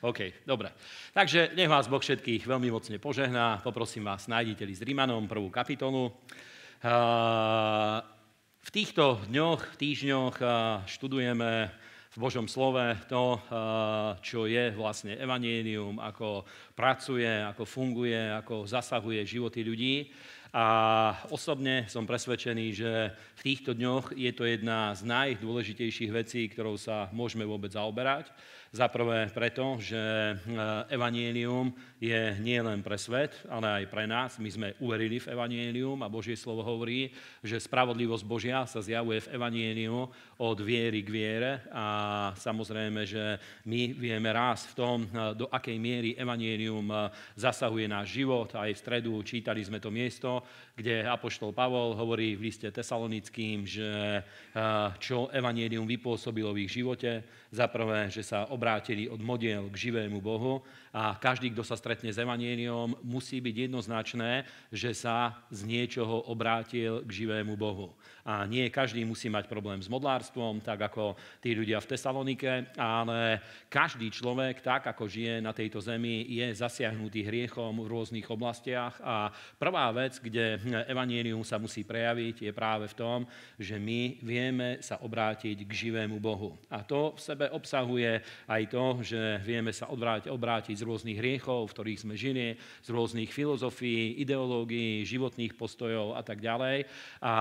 OK, dobre. Takže nech vás Boh všetkých veľmi mocne požehná. Poprosím vás, nájdite s Rímanom, prvú kapitolu. V týchto dňoch, týždňoch študujeme v Božom slove to, čo je vlastne evanienium, ako pracuje, ako funguje, ako zasahuje životy ľudí. A osobne som presvedčený, že v týchto dňoch je to jedna z najdôležitejších vecí, ktorou sa môžeme vôbec zaoberať za prvé preto, že eh, evanielium je nielen pre svet, ale aj pre nás. My sme uverili v evanielium a Božie slovo hovorí, že spravodlivosť Božia sa zjavuje v evanieliu od viery k viere a samozrejme, že my vieme raz v tom, eh, do akej miery evanielium eh, zasahuje náš život. Aj v stredu čítali sme to miesto, kde Apoštol Pavol hovorí v liste tesalonickým, že eh, čo evanielium vypôsobilo v ich živote, za prvé, že sa obrátili od modiel k živému Bohu a každý, kto sa stretne s Evangeliom, musí byť jednoznačné, že sa z niečoho obrátil k živému Bohu. A nie každý musí mať problém s modlárstvom, tak ako tí ľudia v Tesalonike, ale každý človek, tak ako žije na tejto zemi, je zasiahnutý hriechom v rôznych oblastiach. A prvá vec, kde Evangelium sa musí prejaviť, je práve v tom, že my vieme sa obrátiť k živému Bohu. A to v sebe obsahuje aj to, že vieme sa obrátiť, obrátiť z rôznych hriechov, v ktorých sme žili, z rôznych filozofií, ideológií, životných postojov a tak ďalej. A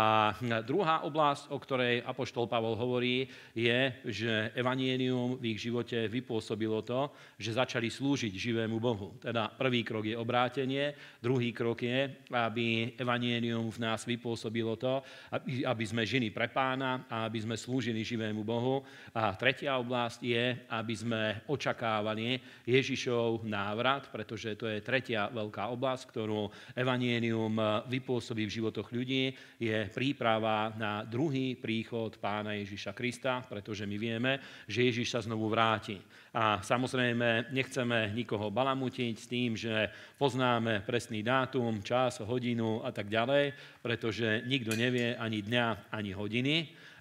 druhá oblasť, o ktorej Apoštol Pavol hovorí, je, že evanienium v ich živote vypôsobilo to, že začali slúžiť živému Bohu. Teda prvý krok je obrátenie, druhý krok je, aby evanienium v nás vypôsobilo to, aby, sme žili pre pána a aby sme slúžili živému Bohu. A tretia oblasť je, aby sme očakávali Ježišov Židov návrat, pretože to je tretia veľká oblasť, ktorú Evangelium eh, vypôsobí v životoch ľudí, je príprava na druhý príchod pána Ježiša Krista, pretože my vieme, že Ježiš sa znovu vráti. A samozrejme, nechceme nikoho balamutiť s tým, že poznáme presný dátum, čas, hodinu a tak ďalej, pretože nikto nevie ani dňa, ani hodiny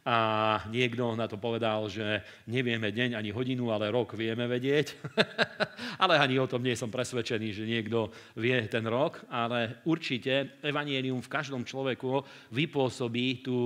a niekto na to povedal, že nevieme deň ani hodinu, ale rok vieme vedieť. ale ani o tom nie som presvedčený, že niekto vie ten rok, ale určite evanielium v každom človeku vypôsobí, tú,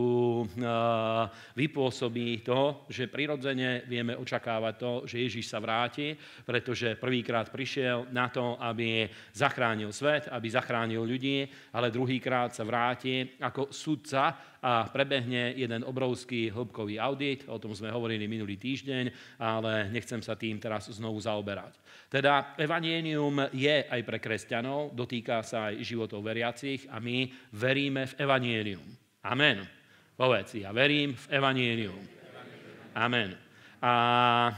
vypôsobí to, že prirodzene vieme očakávať to, že Ježíš sa vráti, pretože prvýkrát prišiel na to, aby zachránil svet, aby zachránil ľudí, ale druhýkrát sa vráti ako sudca, a prebehne jeden obrovský hĺbkový audit, o tom sme hovorili minulý týždeň, ale nechcem sa tým teraz znovu zaoberať. Teda evanienium je aj pre kresťanov, dotýka sa aj životov veriacich a my veríme v evanienium. Amen. Povedz, ja verím v evanienium. Amen. A e,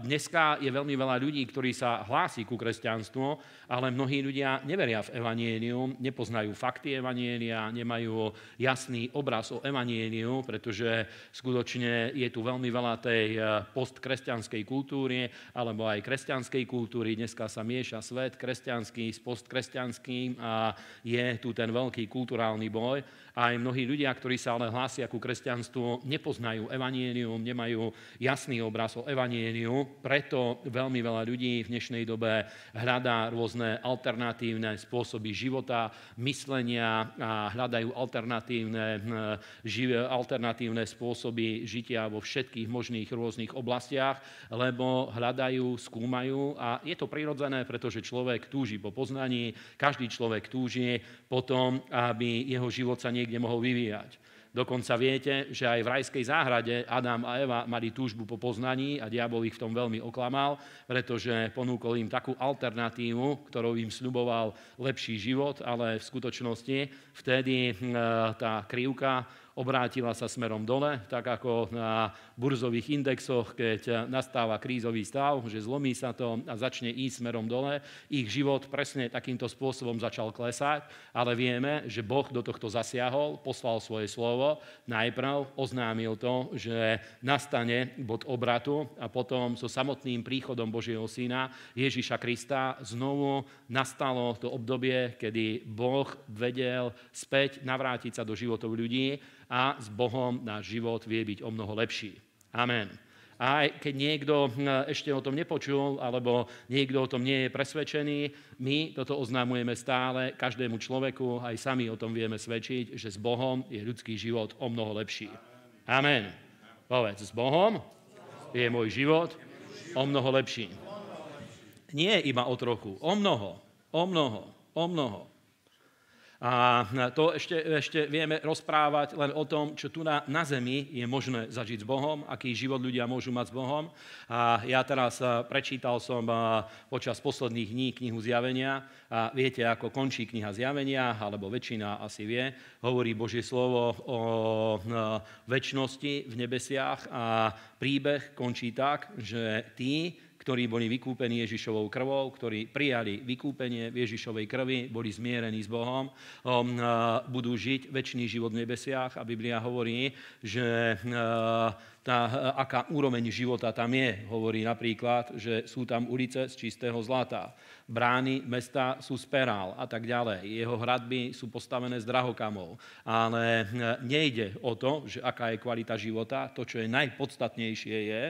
dneska je veľmi veľa ľudí, ktorí sa hlási ku kresťanstvu, ale mnohí ľudia neveria v evanieniu, nepoznajú fakty evanienia, nemajú jasný obraz o evanieniu, pretože skutočne je tu veľmi veľa tej e, postkresťanskej kultúry alebo aj kresťanskej kultúry. Dneska sa mieša svet kresťanský s postkresťanským a je tu ten veľký kulturálny boj. Aj mnohí ľudia, ktorí sa ale hlásia ku kresťanstvu, nepoznajú evanienium, nemajú jasný obraz o evanieniu, preto veľmi veľa ľudí v dnešnej dobe hľadá rôzne alternatívne spôsoby života, myslenia a hľadajú alternatívne, hm, alternatívne spôsoby žitia vo všetkých možných rôznych oblastiach, lebo hľadajú, skúmajú a je to prirodzené, pretože človek túži po poznaní, každý človek túži potom, aby jeho život sa niekde kariéry, mohol vyvíjať. Dokonca viete, že aj v rajskej záhrade Adam a Eva mali túžbu po poznaní a diabol ich v tom veľmi oklamal, pretože ponúkol im takú alternatívu, ktorou im sľuboval lepší život, ale v skutočnosti vtedy hm, tá krivka obrátila sa smerom dole, tak ako na burzových indexoch, keď nastáva krízový stav, že zlomí sa to a začne ísť smerom dole. Ich život presne takýmto spôsobom začal klesať, ale vieme, že Boh do tohto zasiahol, poslal svoje slovo, najprv oznámil to, že nastane bod obratu a potom so samotným príchodom Božieho Syna Ježiša Krista znovu nastalo to obdobie, kedy Boh vedel späť navrátiť sa do životov ľudí a s Bohom náš život vie byť o mnoho lepší. Amen. A aj keď niekto hm, ešte o tom nepočul, alebo niekto o tom nie je presvedčený, my toto oznamujeme stále každému človeku, aj sami o tom vieme svedčiť, že s Bohom je ľudský život o mnoho lepší. Amen. Povedz, s Bohom je môj život o mnoho lepší. Nie iba o trochu, o mnoho, o mnoho, o mnoho. A to ešte, ešte vieme rozprávať len o tom, čo tu na, na zemi je možné zažiť s Bohom, aký život ľudia môžu mať s Bohom. A ja teraz prečítal som počas posledných dní knihu Zjavenia. A viete, ako končí kniha Zjavenia, alebo väčšina asi vie. Hovorí Božie slovo o väčšnosti v nebesiach a príbeh končí tak, že tí, ktorí boli vykúpení Ježišovou krvou, ktorí prijali vykúpenie Ježišovej krvi, boli zmierení s Bohom, um, uh, budú žiť väčší život v nebesiach a Biblia hovorí, že uh, tá, uh, aká úroveň života tam je. Hovorí napríklad, že sú tam ulice z čistého zlata, brány mesta sú z perál a tak ďalej. Jeho hradby sú postavené z drahokamov. Ale nejde o to, že aká je kvalita života. To, čo je najpodstatnejšie, je,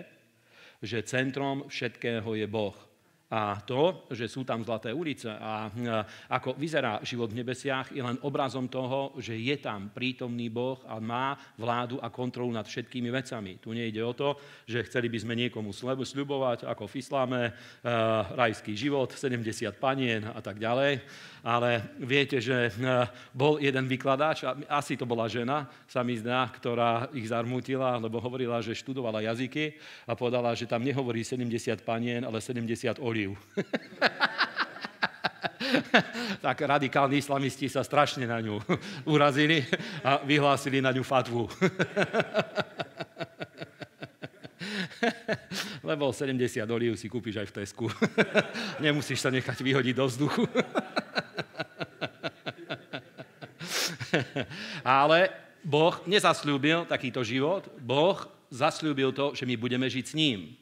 že centrom všetkého je Boh. A to, že sú tam zlaté ulice a e, ako vyzerá život v nebesiach, je len obrazom toho, že je tam prítomný Boh a má vládu a kontrolu nad všetkými vecami. Tu nejde o to, že chceli by sme niekomu sľubovať, ako v Islame, e, rajský život, 70 panien a tak ďalej ale viete, že e, bol jeden vykladáč, asi to bola žena, sa mi zdá, ktorá ich zarmútila, lebo hovorila, že študovala jazyky a povedala, že tam nehovorí 70 panien, ale 70 olív. tak radikálni islamisti sa strašne na ňu urazili a vyhlásili na ňu fatvu. Lebo 70 olív si kúpiš aj v Tesku. Nemusíš sa nechať vyhodiť do vzduchu. Ale Boh nezasľúbil takýto život. Boh zasľúbil to, že my budeme žiť s ním.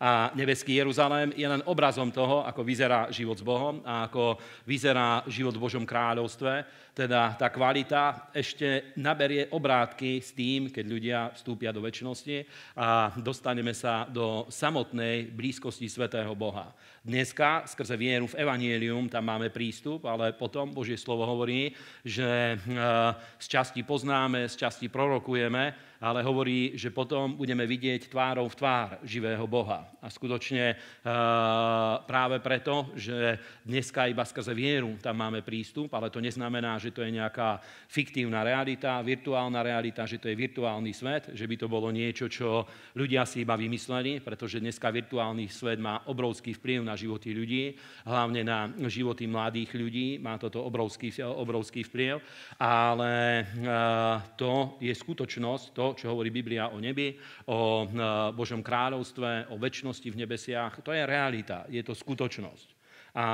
A nebeský Jeruzalém je len obrazom toho, ako vyzerá život s Bohom a ako vyzerá život v Božom kráľovstve. Teda tá kvalita ešte naberie obrátky s tým, keď ľudia vstúpia do väčšnosti a dostaneme sa do samotnej blízkosti Svetého Boha. Dneska skrze vieru v Evangelium tam máme prístup, ale potom Božie slovo hovorí, že eh, z časti poznáme, z časti prorokujeme, ale hovorí, že potom budeme vidieť tvárov v tvár živého Boha. A skutočne eh, práve preto, že dneska iba skrze vieru tam máme prístup, ale to neznamená, že to je nejaká fiktívna realita, virtuálna realita, že to je virtuálny svet, že by to bolo niečo, čo ľudia si iba vymysleli, pretože dneska virtuálny svet má obrovský vplyv na životy ľudí, hlavne na životy mladých ľudí, má toto obrovský, obrovský vplyv, ale eh, to je skutočnosť, to, čo hovorí Biblia o nebi, o Božom kráľovstve, o väčšnosti v nebesiach. To je realita, je to skutočnosť. A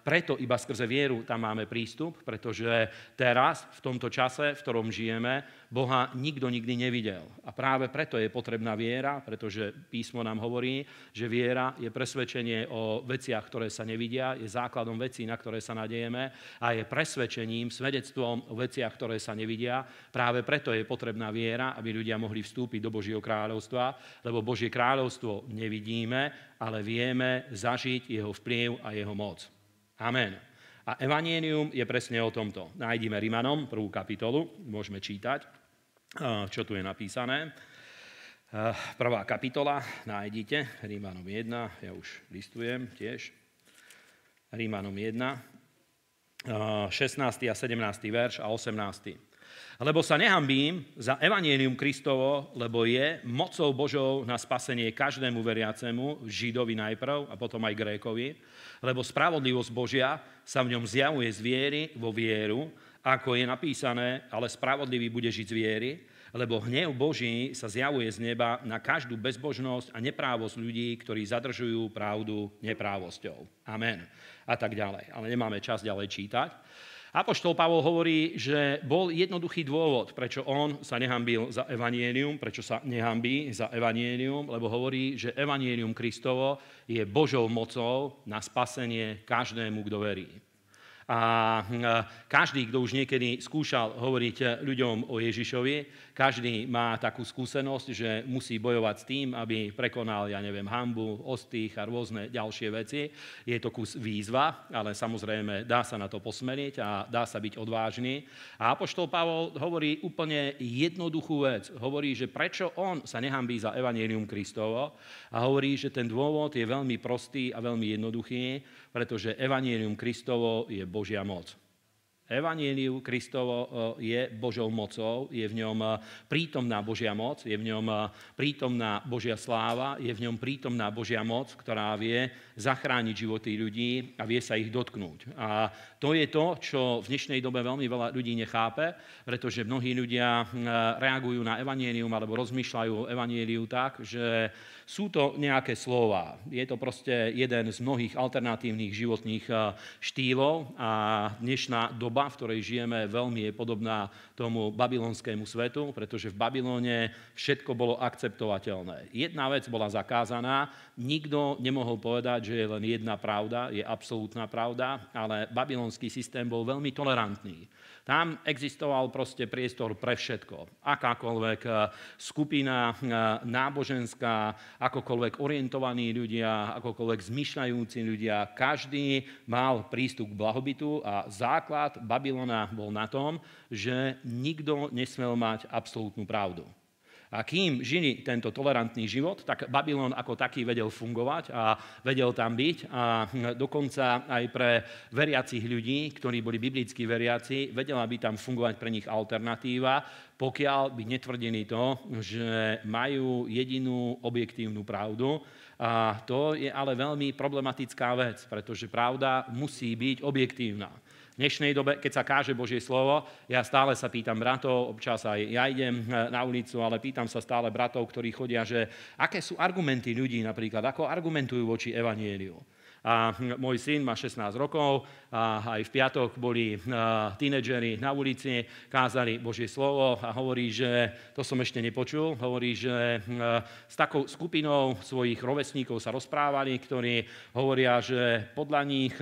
preto iba skrze vieru tam máme prístup, pretože teraz, v tomto čase, v ktorom žijeme, Boha nikto nikdy nevidel. A práve preto je potrebná viera, pretože písmo nám hovorí, že viera je presvedčenie o veciach, ktoré sa nevidia, je základom vecí, na ktoré sa nadejeme a je presvedčením, svedectvom o veciach, ktoré sa nevidia. Práve preto je potrebná viera, aby ľudia mohli vstúpiť do Božieho kráľovstva, lebo Božie kráľovstvo nevidíme, ale vieme zažiť jeho vplyv a jeho moc. Amen. A evanienium je presne o tomto. Nájdime Rimanom, prvú kapitolu, môžeme čítať čo tu je napísané. Prvá kapitola, nájdite, Rímanom 1, ja už listujem tiež. Rímanom 1, 16. a 17. verš a 18. Lebo sa nehambím za evanielium Kristovo, lebo je mocou Božou na spasenie každému veriacemu, Židovi najprv a potom aj Grékovi, lebo spravodlivosť Božia sa v ňom zjavuje z viery vo vieru, ako je napísané, ale spravodlivý bude žiť z viery, lebo hnev Boží sa zjavuje z neba na každú bezbožnosť a neprávosť ľudí, ktorí zadržujú pravdu neprávosťou. Amen. A tak ďalej. Ale nemáme čas ďalej čítať. Apoštol Pavol hovorí, že bol jednoduchý dôvod, prečo on sa nehambil za evanienium, prečo sa nehambí za evanienium, lebo hovorí, že evanienium Kristovo je Božou mocou na spasenie každému, kto verí. Hm, a každý, kto už niekedy skúšal hovoriť eh, ľuďom o Ježišovi, každý má takú skúsenosť, že musí bojovať s tým, aby prekonal, ja neviem, hambu, ostých a rôzne ďalšie veci. Je to kus výzva, ale samozrejme dá sa na to posmeriť a dá sa byť odvážny. A Apoštol Pavol hovorí úplne jednoduchú vec. Hovorí, že prečo on sa nehambí za Evangelium Kristovo a hovorí, že ten dôvod je veľmi prostý a veľmi jednoduchý pretože Evangelium Kristovo je Božia moc. Evangelium Kristovo e, je Božou mocou, je v ňom e, prítomná Božia moc, je v ňom e, prítomná Božia sláva, je v ňom prítomná Božia moc, ktorá vie zachrániť životy ľudí a vie sa ich dotknúť. A to je to, čo v dnešnej dobe veľmi veľa ľudí nechápe, pretože mnohí ľudia eh, reagujú na evanielium alebo rozmýšľajú o evanieliu tak, že sú to nejaké slova. Je to proste jeden z mnohých alternatívnych životných eh, štýlov a dnešná doba, v ktorej žijeme, veľmi je podobná tomu babylonskému svetu, pretože v Babylone všetko bolo akceptovateľné. Jedna vec bola zakázaná, nikto nemohol povedať, povedať, že je len jedna pravda, je absolútna pravda, ale babylonský systém bol veľmi tolerantný. Tam existoval proste priestor pre všetko. Akákoľvek eh, skupina eh, náboženská, akokoľvek orientovaní ľudia, akokoľvek zmyšľajúci ľudia, každý mal prístup k blahobytu a základ Babylona bol na tom, že nikto nesmel mať absolútnu pravdu. A kým žili tento tolerantný život, tak Babylon ako taký vedel fungovať a vedel tam byť a dokonca aj pre veriacich ľudí, ktorí boli biblickí veriaci, vedela by tam fungovať pre nich alternatíva, pokiaľ by netvrdili to, že majú jedinú objektívnu pravdu, a to je ale veľmi problematická vec, pretože pravda musí byť objektívna dnešnej dobe, keď sa káže Božie slovo, ja stále sa pýtam bratov, občas aj ja idem eh, na ulicu, ale pýtam sa stále bratov, ktorí chodia, že aké sú argumenty ľudí napríklad, ako argumentujú voči evanieliu. A môj syn má 16 rokov a aj v piatok boli eh, tínedžeri na ulici, kázali Božie slovo a hovorí, že to som ešte nepočul, hovorí, že eh, s takou skupinou svojich rovesníkov sa rozprávali, ktorí hovoria, že podľa nich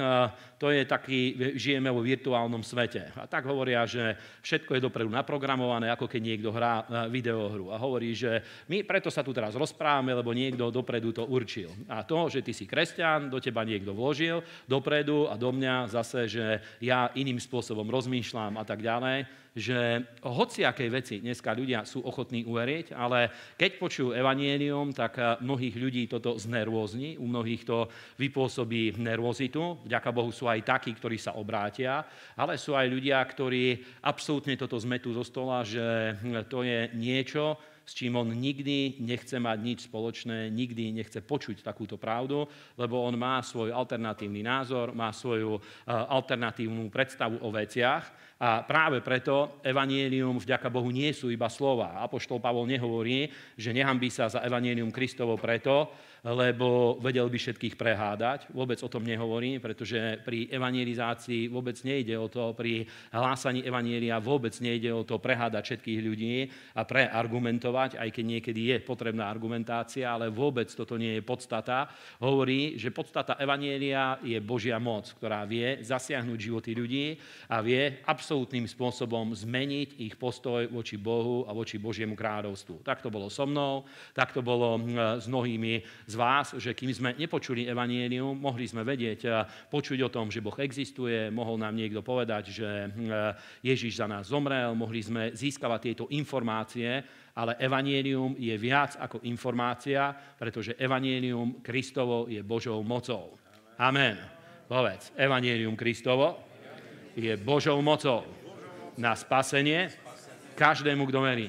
to je taký, žijeme vo virtuálnom svete. A tak hovoria, že všetko je dopredu naprogramované, ako keď niekto hrá e, videohru. A hovorí, že my preto sa tu teraz rozprávame, lebo niekto dopredu to určil. A to, že ty si kresťan, do teba niekto vložil dopredu a do mňa zase, že ja iným spôsobom rozmýšľam a tak ďalej že hoci akej veci dneska ľudia sú ochotní uverieť, ale keď počujú evanielium, tak eh, mnohých ľudí toto znervózni, u mnohých to vypôsobí nervozitu. Vďaka Bohu sú aj takí, ktorí sa obrátia, ale sú aj ľudia, ktorí absolútne toto zmetú zo stola, že hm, to je niečo, s čím on nikdy nechce mať nič spoločné, nikdy nechce počuť takúto pravdu, lebo on má svoj alternatívny názor, má svoju e, alternatívnu predstavu o veciach a práve preto evanielium vďaka Bohu nie sú iba slova. Apoštol Pavol nehovorí, že by sa za evanielium Kristovo preto, lebo vedel by všetkých prehádať. Vôbec o tom nehovorím, pretože pri evangelizácii vôbec nejde o to, pri hlásaní evanielia vôbec nejde o to prehádať všetkých ľudí a preargumentovať, aj keď niekedy je potrebná argumentácia, ale vôbec toto nie je podstata. Hovorí, že podstata evanielia je Božia moc, ktorá vie zasiahnuť životy ľudí a vie absolútnym spôsobom zmeniť ich postoj voči Bohu a voči Božiemu kráľovstvu. Tak to bolo so mnou, tak to bolo e, s mnohými z vás, že kým sme nepočuli evanielium, mohli sme vedieť, počuť o tom, že Boh existuje, mohol nám niekto povedať, že eh, Ježiš za nás zomrel, mohli sme získavať tieto informácie, ale evanielium je viac ako informácia, pretože evanielium Kristovo je Božou mocou. Amen. Povedz, evanielium Kristovo je Božou mocou na spasenie každému, kto verí.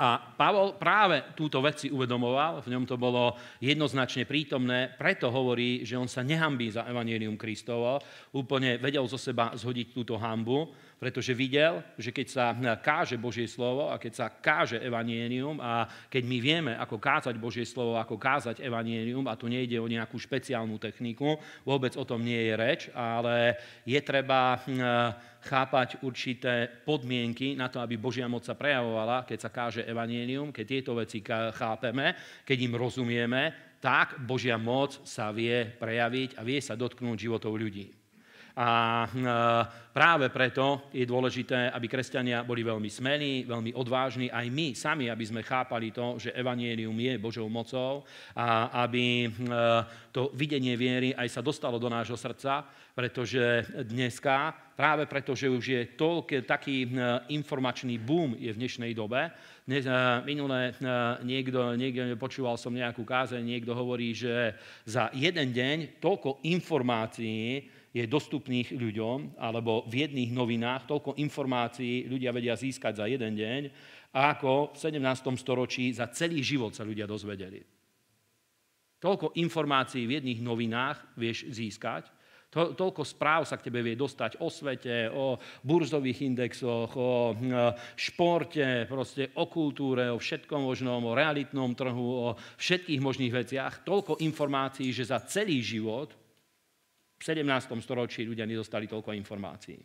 A Pavol práve túto vec si uvedomoval, v ňom to bolo jednoznačne prítomné, preto hovorí, že on sa nehambí za Evangelium Kristovo, úplne vedel zo seba zhodiť túto hambu, pretože videl, že keď sa eh, káže Božie slovo a keď sa káže evanienium a keď my vieme, ako kázať Božie slovo, ako kázať evanienium, a tu nejde o nejakú špeciálnu techniku, vôbec o tom nie je reč, ale je treba eh, chápať určité podmienky na to, aby Božia moc sa prejavovala, keď sa káže evanienium, keď tieto veci chápeme, keď im rozumieme, tak Božia moc sa vie prejaviť a vie sa dotknúť životov ľudí. A e, práve preto je dôležité, aby kresťania boli veľmi smelí, veľmi odvážni, aj my sami, aby sme chápali to, že evanielium je Božou mocou a aby e, to videnie viery aj sa dostalo do nášho srdca, pretože dneska, práve preto, že už je toľký taký e, informačný boom je v dnešnej dobe, dnes, minulé niekto, niekde počúval som nejakú kázeň, niekto hovorí, že za jeden deň toľko informácií, je dostupných ľuďom, alebo v jedných novinách toľko informácií ľudia vedia získať za jeden deň, ako v 17. storočí za celý život sa ľudia dozvedeli. Toľko informácií v jedných novinách vieš získať, to, toľko správ sa k tebe vie dostať o svete, o burzových indexoch, o športe, proste o kultúre, o všetkom možnom, o realitnom trhu, o všetkých možných veciach. Toľko informácií, že za celý život v 17. storočí ľudia nedostali toľko informácií.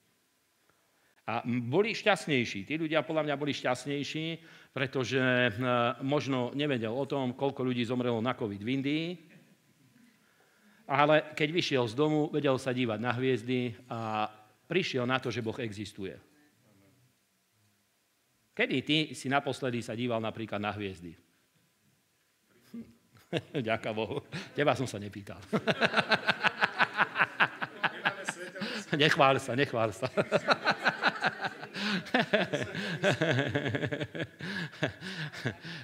A boli šťastnejší. Tí ľudia podľa mňa boli šťastnejší, pretože e, možno nevedel o tom, koľko ľudí zomrelo na COVID v Indii, ale keď vyšiel z domu, vedel sa dívať na hviezdy a prišiel na to, že Boh existuje. Kedy ty si naposledy sa díval napríklad na hviezdy? Hm. Ďaká Bohu. Teba som sa nepýtal. nechvál sa, nechvál sa.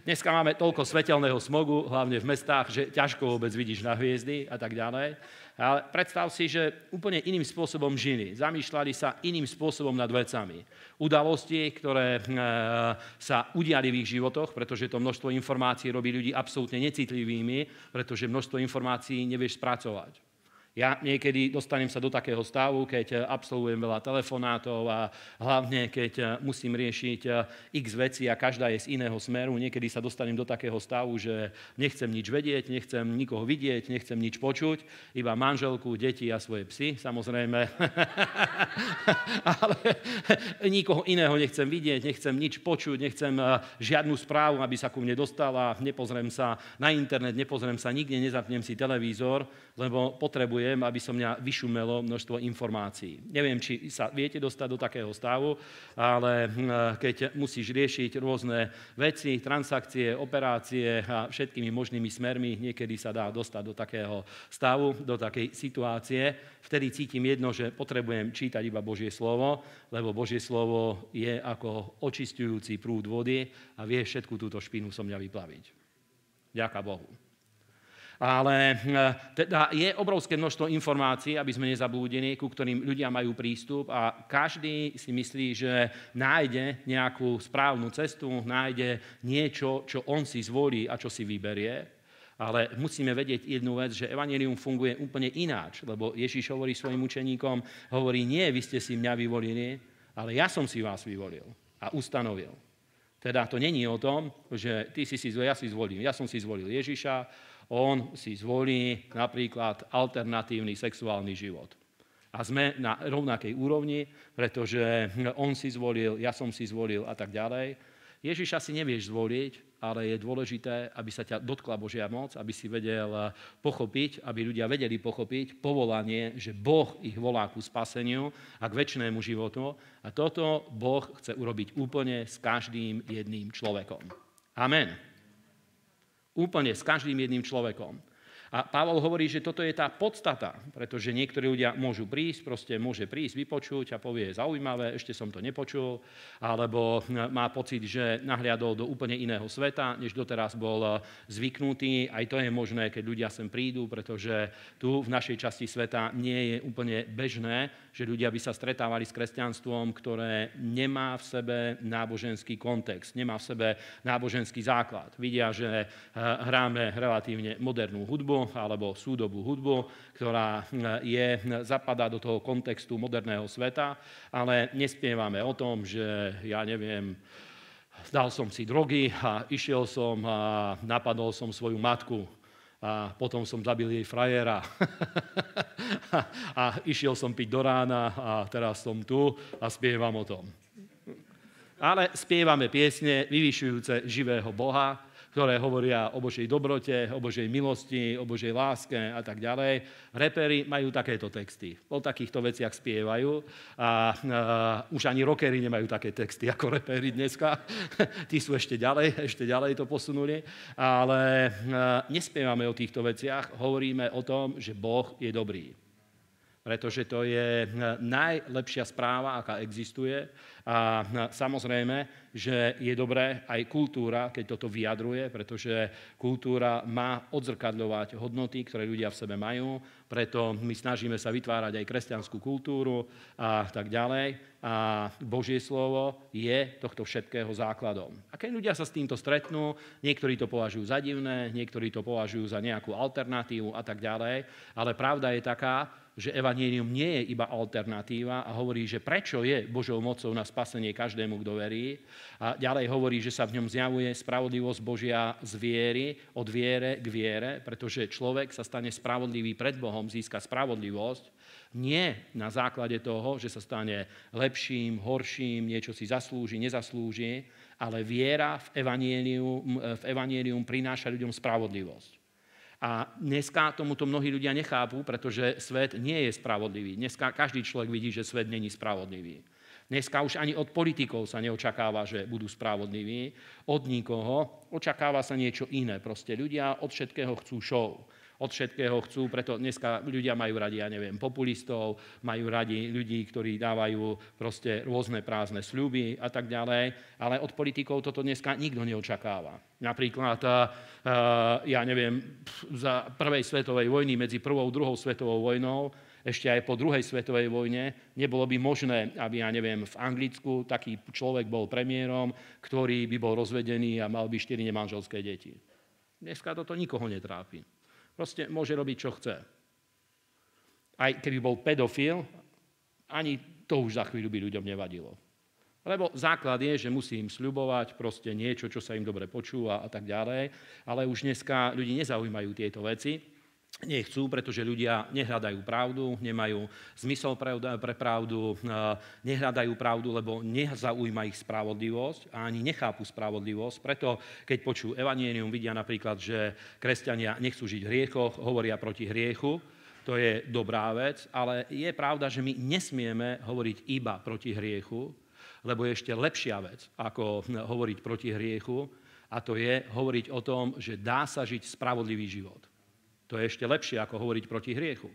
Dneska máme toľko svetelného smogu, hlavne v mestách, že ťažko vôbec vidíš na hviezdy a tak ďalej. Ale predstav si, že úplne iným spôsobom žili. Zamýšľali sa iným spôsobom nad vecami. Udalosti, ktoré eh, sa udiali v ich životoch, pretože to množstvo informácií robí ľudí absolútne necitlivými, pretože množstvo informácií nevieš spracovať. Ja niekedy dostanem sa do takého stavu, keď eh, absolvujem veľa telefonátov a hlavne keď eh, musím riešiť eh, x veci a každá je z iného smeru. Niekedy sa dostanem do takého stavu, že nechcem nič vedieť, nechcem nikoho vidieť, nechcem nič počuť, iba manželku, deti a svoje psy, samozrejme. Ale nikoho iného nechcem vidieť, nechcem nič počuť, nechcem žiadnu správu, aby sa ku mne dostala, nepozriem sa na internet, nepozriem sa nikde, nezapnem si televízor, lebo potrebujem, aby som mňa vyšumelo množstvo informácií. Neviem, či sa viete dostať do takého stavu, ale eh, keď musíš riešiť rôzne veci, transakcie, operácie a všetkými možnými smermi, niekedy sa dá dostať do takého stavu, do takej situácie. Vtedy cítim jedno, že potrebujem čítať iba Božie slovo, lebo Božie slovo je ako očistujúci prúd vody a vie všetku túto špinu som mňa vyplaviť. Ďaká Bohu. Ale eh, teda je obrovské množstvo informácií, aby sme nezablúdili, ku ktorým ľudia majú prístup a každý si myslí, že nájde nejakú správnu cestu, nájde niečo, čo on si zvolí a čo si vyberie. Ale musíme vedieť jednu vec, že Evangelium funguje úplne ináč, lebo Ježíš hovorí svojim učeníkom, hovorí, nie vy ste si mňa vyvolili, ale ja som si vás vyvolil a ustanovil. Teda to není o tom, že ty si si, ja si zvolím, ja som si zvolil Ježiša, on si zvolí napríklad alternatívny sexuálny život. A sme na rovnakej úrovni, pretože on si zvolil, ja som si zvolil a tak ďalej. Ježiša si nevieš zvoliť, ale je dôležité, aby sa ťa dotkla Božia moc, aby si vedel pochopiť, aby ľudia vedeli pochopiť povolanie, že Boh ich volá ku spaseniu a k väčšnému životu. A toto Boh chce urobiť úplne s každým jedným človekom. Amen. Úplne s každým jedným človekom. A Pavol hovorí, že toto je tá podstata, pretože niektorí ľudia môžu prísť, proste môže prísť, vypočuť a povie, zaujímavé, ešte som to nepočul, alebo e, má pocit, že nahliadol do úplne iného sveta, než doteraz bol e, zvyknutý. Aj to je možné, keď ľudia sem prídu, pretože tu v našej časti sveta nie je úplne bežné, že ľudia by sa stretávali s kresťanstvom, ktoré nemá v sebe náboženský kontext, nemá v sebe náboženský základ. Vidia, že e, hráme relatívne modernú hudbu, alebo súdobú hudbu, ktorá e, je, e, zapadá do toho kontextu moderného sveta, ale nespievame o tom, že ja neviem, dal som si drogy a išiel som a napadol som svoju matku a potom som zabil jej frajera a, a išiel som piť do rána a teraz som tu a spievam o tom. Ale spievame piesne vyvyšujúce živého Boha, ktoré hovoria o Božej dobrote, o Božej milosti, o Božej láske a tak ďalej. Repery majú takéto texty. O takýchto veciach spievajú a, a už ani rockery nemajú také texty ako repery dneska. Tí sú ešte ďalej, ešte ďalej to posunuli. Ale nespievame o týchto veciach, hovoríme o tom, že Boh je dobrý pretože to je eh, najlepšia správa, aká existuje. A eh, samozrejme, že je dobré aj kultúra, keď toto vyjadruje, pretože kultúra má odzrkadľovať hodnoty, ktoré ľudia v sebe majú, preto my snažíme sa vytvárať aj kresťanskú kultúru a tak ďalej. A Božie slovo je tohto všetkého základom. A keď ľudia sa s týmto stretnú, niektorí to považujú za divné, niektorí to považujú za nejakú alternatívu a tak ďalej, ale pravda je taká, že evanílium nie je iba alternatíva a hovorí, že prečo je Božou mocou na spasenie každému, kto verí. A ďalej hovorí, že sa v ňom zjavuje spravodlivosť Božia z viery, od viere k viere, pretože človek sa stane spravodlivý pred Bohom, získa spravodlivosť, nie na základe toho, že sa stane lepším, horším, niečo si zaslúži, nezaslúži, ale viera v evanílium, v prináša ľuďom spravodlivosť. A dneska tomuto mnohí ľudia nechápu, pretože svet nie je spravodlivý. Dneska každý človek vidí, že svet není spravodlivý. Dneska už ani od politikov sa neočakáva, že budú spravodliví, od nikoho. Očakáva sa niečo iné. Proste ľudia od všetkého chcú show od všetkého chcú, preto dneska ľudia majú radi, ja neviem, populistov, majú radi ľudí, ktorí dávajú proste rôzne prázdne sľuby a tak ďalej, ale od politikov toto dneska nikto neočakáva. Napríklad, eh, ja neviem, za prvej svetovej vojny, medzi prvou a druhou svetovou vojnou, ešte aj po druhej svetovej vojne, nebolo by možné, aby, ja neviem, v Anglicku taký človek bol premiérom, ktorý by bol rozvedený a mal by štyri nemanželské deti. Dneska toto nikoho netrápi. Proste môže robiť, čo chce. Aj keby bol pedofil, ani to už za chvíľu by ľuďom nevadilo. Lebo základ je, že musí im sľubovať proste niečo, čo sa im dobre počúva a tak ďalej, ale už dneska ľudí nezaujímajú tieto veci nechcú, pretože ľudia nehľadajú pravdu, nemajú zmysel pre, pravdu, nehľadajú pravdu, lebo nezaujíma ich spravodlivosť a ani nechápu spravodlivosť. Preto, keď počujú evanienium, vidia napríklad, že kresťania nechcú žiť v hriechoch, hovoria proti hriechu, to je dobrá vec, ale je pravda, že my nesmieme hovoriť iba proti hriechu, lebo je ešte lepšia vec, ako hovoriť proti hriechu, a to je hovoriť o tom, že dá sa žiť spravodlivý život to je ešte lepšie, ako hovoriť proti hriechu.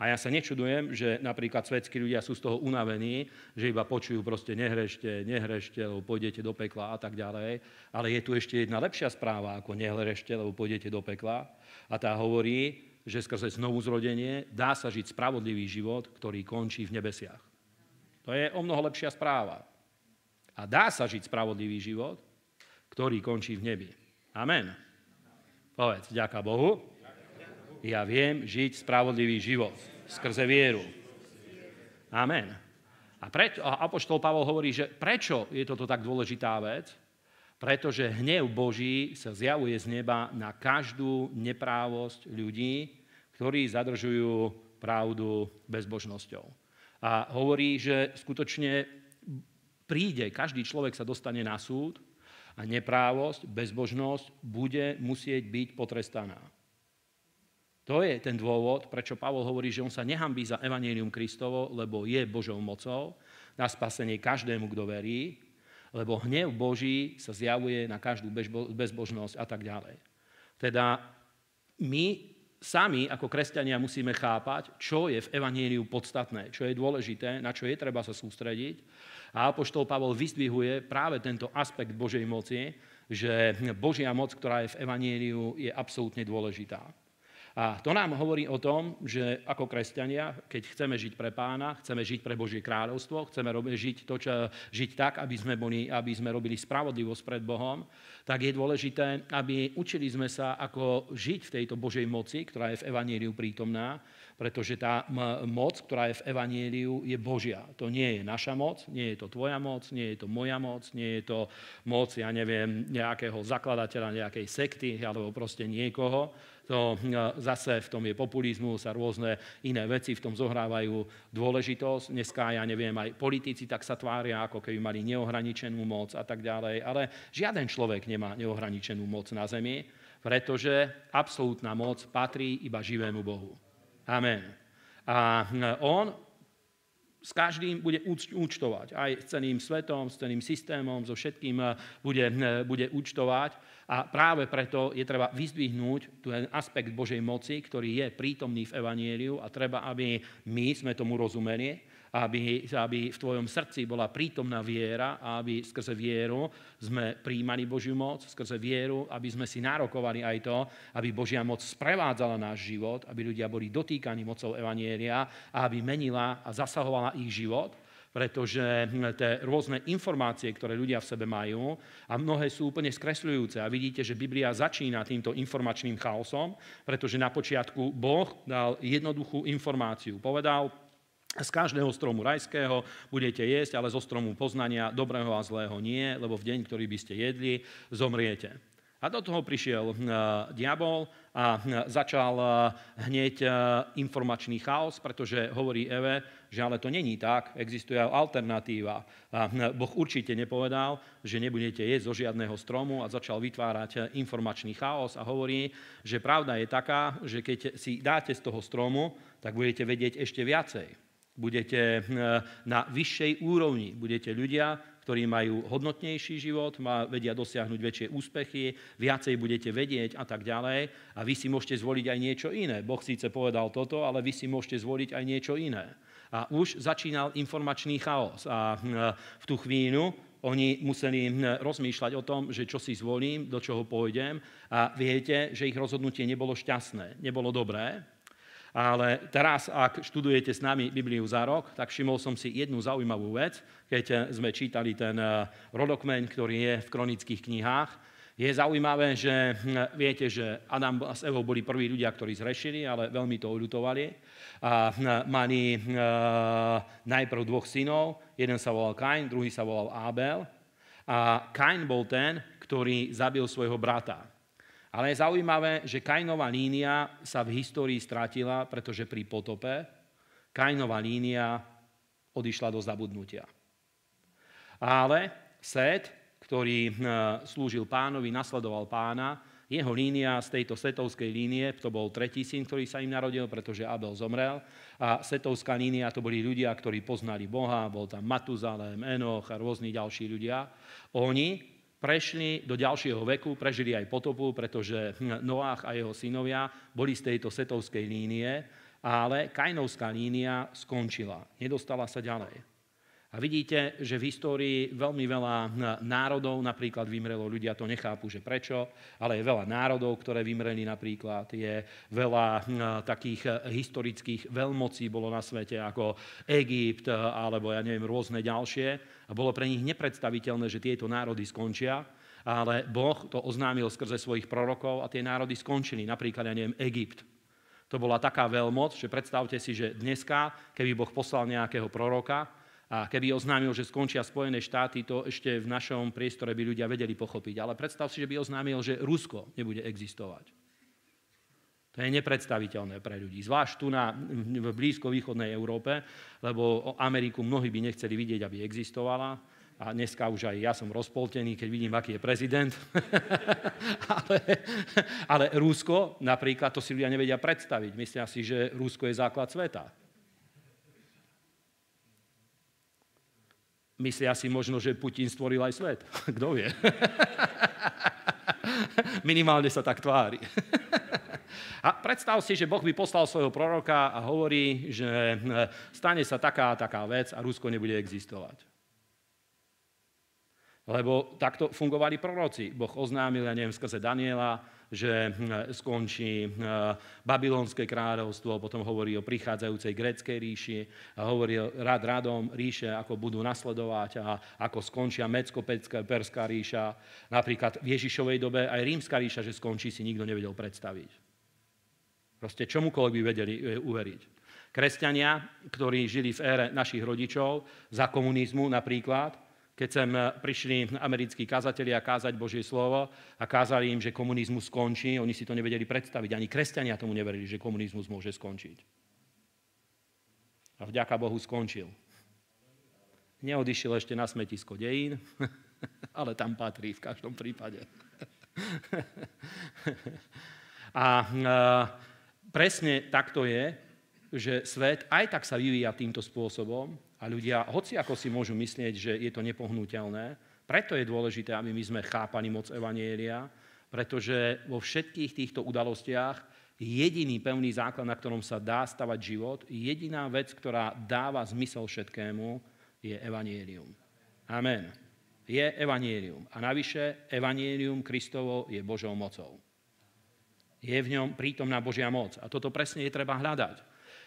A ja sa nečudujem, že napríklad svetskí ľudia sú z toho unavení, že iba počujú proste nehrešte, nehrešte, lebo pôjdete do pekla a tak ďalej. Ale je tu ešte jedna lepšia správa ako nehrešte, lebo pôjdete do pekla. A tá hovorí, že skrze znovu zrodenie dá sa žiť spravodlivý život, ktorý končí v nebesiach. To je o mnoho lepšia správa. A dá sa žiť spravodlivý život, ktorý končí v nebi. Amen. Povedz, ďaká Bohu ja viem žiť spravodlivý život skrze vieru. Amen. A preto a Apoštol Pavol hovorí, že prečo je toto tak dôležitá vec? Pretože hnev Boží sa zjavuje z neba na každú neprávosť ľudí, ktorí zadržujú pravdu bezbožnosťou. A hovorí, že skutočne príde, každý človek sa dostane na súd a neprávosť, bezbožnosť bude musieť byť potrestaná. To je ten dôvod, prečo Pavol hovorí, že on sa nehambí za evanelium Kristovo, lebo je Božou mocou na spasenie každému, kto verí, lebo hnev Boží sa zjavuje na každú bezbožnosť a tak ďalej. Teda my sami ako kresťania musíme chápať, čo je v Evangeliu podstatné, čo je dôležité, na čo je treba sa sústrediť. A Apoštol Pavol vyzdvihuje práve tento aspekt Božej moci, že Božia moc, ktorá je v evaníliu, je absolútne dôležitá. A to nám hovorí o tom, že ako kresťania, keď chceme žiť pre pána, chceme žiť pre Božie kráľovstvo, chceme žiť, to, čo, žiť tak, aby sme, boli, aby sme robili spravodlivosť pred Bohom, tak je dôležité, aby učili sme sa, ako žiť v tejto Božej moci, ktorá je v Evanieliu prítomná, pretože tá moc, ktorá je v Evanieliu, je Božia. To nie je naša moc, nie je to tvoja moc, nie je to moja moc, nie je to moc, ja neviem, nejakého zakladateľa, nejakej sekty alebo proste niekoho, to e, zase v tom je populizmus a rôzne iné veci v tom zohrávajú dôležitosť. Dneska, ja neviem, aj politici tak sa tvária, ako keby mali neohraničenú moc a tak ďalej, ale žiaden človek nemá neohraničenú moc na zemi, pretože absolútna moc patrí iba živému Bohu. Amen. A e, on s každým bude účtovať. Aj s ceným svetom, s ceným systémom, so všetkým eh, bude, eh, bude účtovať. A práve preto je treba vyzdvihnúť ten aspekt Božej moci, ktorý je prítomný v Evanieliu a treba, aby my sme tomu rozumeli aby, aby v tvojom srdci bola prítomná viera a aby skrze vieru sme príjmali Božiu moc, skrze vieru, aby sme si nárokovali aj to, aby Božia moc sprevádzala náš život, aby ľudia boli dotýkaní mocou Evanieria a aby menila a zasahovala ich život pretože hm, tie rôzne informácie, ktoré ľudia v sebe majú, a mnohé sú úplne skresľujúce. A vidíte, že Biblia začína týmto informačným chaosom, pretože na počiatku Boh dal jednoduchú informáciu. Povedal, z každého stromu rajského budete jesť, ale zo stromu poznania dobrého a zlého nie, lebo v deň, ktorý by ste jedli, zomriete. A do toho prišiel uh, diabol a eh, začal uh, hneď uh, informačný chaos, pretože hovorí Eve, že ale to není tak, existuje aj alternatíva. A boh určite nepovedal, že nebudete jesť zo žiadného stromu a začal vytvárať informačný chaos a hovorí, že pravda je taká, že keď si dáte z toho stromu, tak budete vedieť ešte viacej. Budete eh, na vyššej úrovni, budete ľudia, ktorí majú hodnotnejší život, má, vedia dosiahnuť väčšie úspechy, viacej budete vedieť a tak ďalej. A vy si môžete zvoliť aj niečo iné. Boh síce povedal toto, ale vy si môžete zvoliť aj niečo iné. A už začínal informačný chaos. A eh, v tú chvíľu oni museli eh, rozmýšľať o tom, že čo si zvolím, do čoho pôjdem. A viete, že ich rozhodnutie nebolo šťastné, nebolo dobré, ale teraz, ak študujete s nami Bibliu za rok, tak všimol som si jednu zaujímavú vec, keď eh, sme čítali ten eh, rodokmeň, ktorý je v kronických knihách. Je zaujímavé, že hm, viete, že Adam a Evo boli prví ľudia, ktorí zrešili, ale veľmi to uľutovali. A hm, mali eh, najprv dvoch synov, jeden sa volal Kain, druhý sa volal Abel. A Kain bol ten, ktorý zabil svojho brata. Ale je zaujímavé, že Kainová línia sa v histórii stratila, pretože pri potope Kainová línia odišla do zabudnutia. Ale set, ktorý hm, slúžil pánovi, nasledoval pána, jeho línia z tejto setovskej línie, to bol tretí syn, ktorý sa im narodil, pretože Abel zomrel. A setovská línia to boli ľudia, ktorí poznali Boha, bol tam Matuzalem, Enoch a rôzni ďalší ľudia. Oni prešli do ďalšieho veku, prežili aj potopu, pretože Noach a jeho synovia boli z tejto setovskej línie, ale kajnovská línia skončila, nedostala sa ďalej. A vidíte, že v histórii veľmi veľa národov napríklad vymrelo, ľudia to nechápu, že prečo, ale je veľa národov, ktoré vymreli napríklad, je veľa hm, takých eh, historických veľmocí bolo na svete ako Egypt eh, alebo ja neviem rôzne ďalšie a bolo pre nich nepredstaviteľné, že tieto národy skončia, ale Boh to oznámil skrze svojich prorokov a tie národy skončili, napríklad ja neviem Egypt. To bola taká veľmoc, že predstavte si, že dneska, keby Boh poslal nejakého proroka, a keby oznámil, že skončia Spojené štáty, to ešte v našom priestore by ľudia vedeli pochopiť. Ale predstav si, že by oznámil, že Rusko nebude existovať. To je nepredstaviteľné pre ľudí, zvlášť tu na, v blízko-východnej Európe, lebo Ameriku mnohí by nechceli vidieť, aby existovala. A dneska už aj ja som rozpoltený, keď vidím, aký je prezident. ale, ale Rusko napríklad, to si ľudia nevedia predstaviť. Myslia si, že Rusko je základ sveta. Myslia si možno, že Putin stvoril aj svet. Kto vie? Minimálne sa tak tvári. a predstav si, že Boh by poslal svojho proroka a hovorí, že e, stane sa taká a taká vec a Rusko nebude existovať. Lebo takto fungovali proroci. Boh oznámil, ja neviem, skrze Daniela, že hm, skončí hm, babylonské kráľovstvo, potom hovorí o prichádzajúcej gréckej ríši, hovorí rad radom ríše, ako budú nasledovať a ako skončia Mecko-Perská ríša. Napríklad v Ježišovej dobe aj rímska ríša, že skončí, si nikto nevedel predstaviť. Proste čomukoľvek by vedeli e, uveriť. Kresťania, ktorí žili v ére našich rodičov, za komunizmu napríklad, keď sem e, prišli americkí kazatelia kázať Božie slovo a kázali im, že komunizmus skončí, oni si to nevedeli predstaviť. Ani kresťania tomu neverili, že komunizmus môže skončiť. A vďaka Bohu skončil. Neodišiel ešte na smetisko dejín, ale tam patrí v každom prípade. a e, presne takto je, že svet aj tak sa vyvíja týmto spôsobom, a ľudia, hoci ako si môžu myslieť, že je to nepohnutelné, preto je dôležité, aby my sme chápali moc Evanielia, pretože vo všetkých týchto udalostiach jediný pevný základ, na ktorom sa dá stavať život, jediná vec, ktorá dáva zmysel všetkému, je evanielium. Amen. Je evanielium. A navyše, evanielium Kristovo je Božou mocou. Je v ňom prítomná Božia moc. A toto presne je treba hľadať.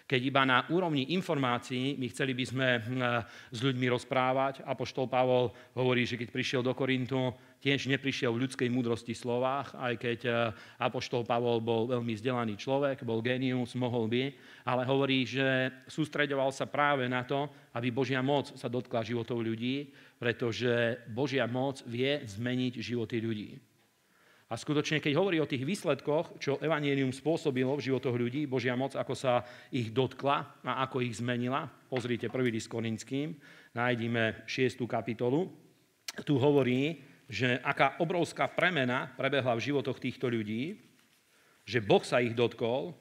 Keď iba na úrovni informácií, my chceli by sme hm, s ľuďmi rozprávať, a poštol Pavol hovorí, že keď prišiel do Korintu, tiež neprišiel v ľudskej múdrosti slovách, aj keď eh, Apoštol Pavol bol veľmi vzdelaný človek, bol genius, mohol by, ale hovorí, že sústreďoval sa práve na to, aby Božia moc sa dotkla životov ľudí, pretože Božia moc vie zmeniť životy ľudí. A skutočne, keď hovorí o tých výsledkoch, čo Evangelium spôsobilo v životoch ľudí, Božia moc, ako sa ich dotkla a ako ich zmenila, pozrite prvý list Korinským, nájdime 6. kapitolu, tu hovorí, že aká obrovská premena prebehla v životoch týchto ľudí, že Boh sa ich dotkol,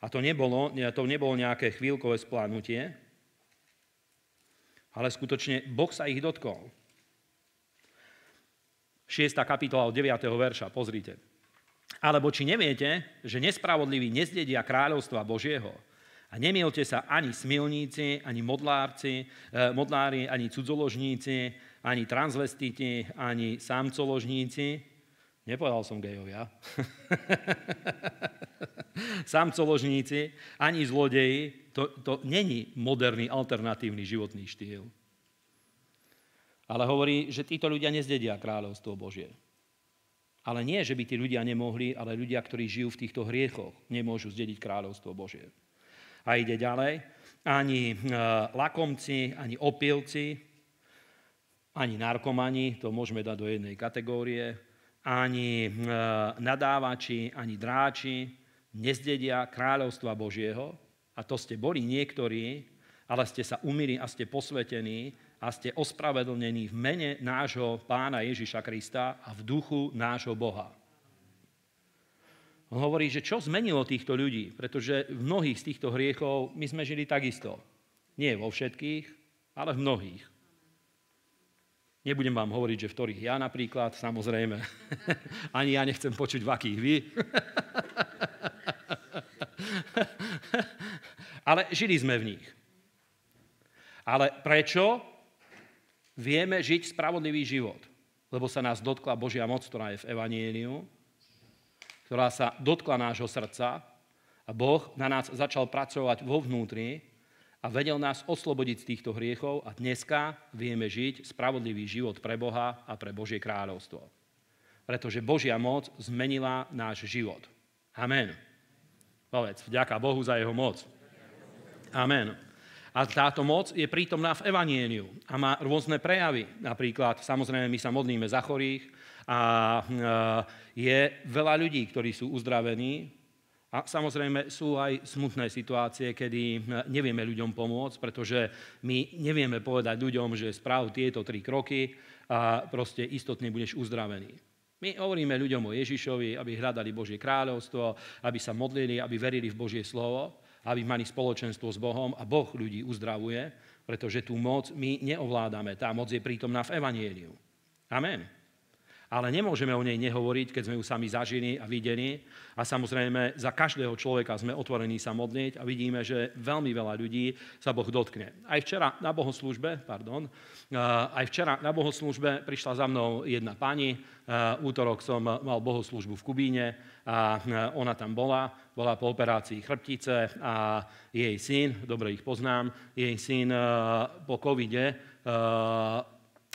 a to nebolo, to nebolo nejaké chvíľkové splánutie, ale skutočne Boh sa ich dotkol. 6. kapitola od 9. verša, pozrite. Alebo či neviete, že nespravodliví nezdedia kráľovstva Božieho? A nemielte sa ani smilníci, ani modlárci, eh, modlári, ani cudzoložníci, ani transvestiti, ani samcoložníci. Nepovedal som gejovia. samcoložníci, ani zlodeji. To, to není moderný alternatívny životný štýl. Ale hovorí, že títo ľudia nezdedia kráľovstvo Božie. Ale nie, že by tí ľudia nemohli, ale ľudia, ktorí žijú v týchto hriechoch, nemôžu zdediť kráľovstvo Božie. A ide ďalej. Ani e, lakomci, ani opilci, ani narkomani, to môžeme dať do jednej kategórie, ani e, nadávači, ani dráči nezdedia kráľovstva Božieho. A to ste boli niektorí, ale ste sa umili a ste posvetení a ste ospravedlnení v mene nášho pána Ježiša Krista a v duchu nášho Boha. On hovorí, že čo zmenilo týchto ľudí, pretože v mnohých z týchto hriechov my sme žili takisto. Nie vo všetkých, ale v mnohých. Nebudem vám hovoriť, že v ktorých ja napríklad, samozrejme. Ani ja nechcem počuť, v akých vy. ale žili sme v nich. Ale prečo? vieme žiť spravodlivý život, lebo sa nás dotkla Božia moc, ktorá je v Evanieliu, ktorá sa dotkla nášho srdca a Boh na nás začal pracovať vo vnútri a vedel nás oslobodiť z týchto hriechov a dneska vieme žiť spravodlivý život pre Boha a pre Božie kráľovstvo. Pretože Božia moc zmenila náš život. Amen. Povedz, vďaka Bohu za jeho moc. Amen. A táto moc je prítomná v evanieniu a má rôzne prejavy. Napríklad, samozrejme, my sa modlíme za chorých a e, je veľa ľudí, ktorí sú uzdravení. A samozrejme sú aj smutné situácie, kedy e, nevieme ľuďom pomôcť, pretože my nevieme povedať ľuďom, že správ tieto tri kroky a proste istotne budeš uzdravený. My hovoríme ľuďom o Ježišovi, aby hľadali Božie kráľovstvo, aby sa modlili, aby verili v Božie slovo, aby mali spoločenstvo s Bohom a Boh ľudí uzdravuje, pretože tú moc my neovládame. Tá moc je prítomná v Evanieliu. Amen ale nemôžeme o nej nehovoriť, keď sme ju sami zažili a videli. A samozrejme, za každého človeka sme otvorení sa modliť a vidíme, že veľmi veľa ľudí sa Boh dotkne. Aj včera na bohoslužbe, pardon, eh, aj včera na bohoslužbe prišla za mnou jedna pani, eh, útorok som mal bohoslužbu v Kubíne a eh, ona tam bola, bola po operácii chrbtice a jej syn, dobre ich poznám, jej syn po covide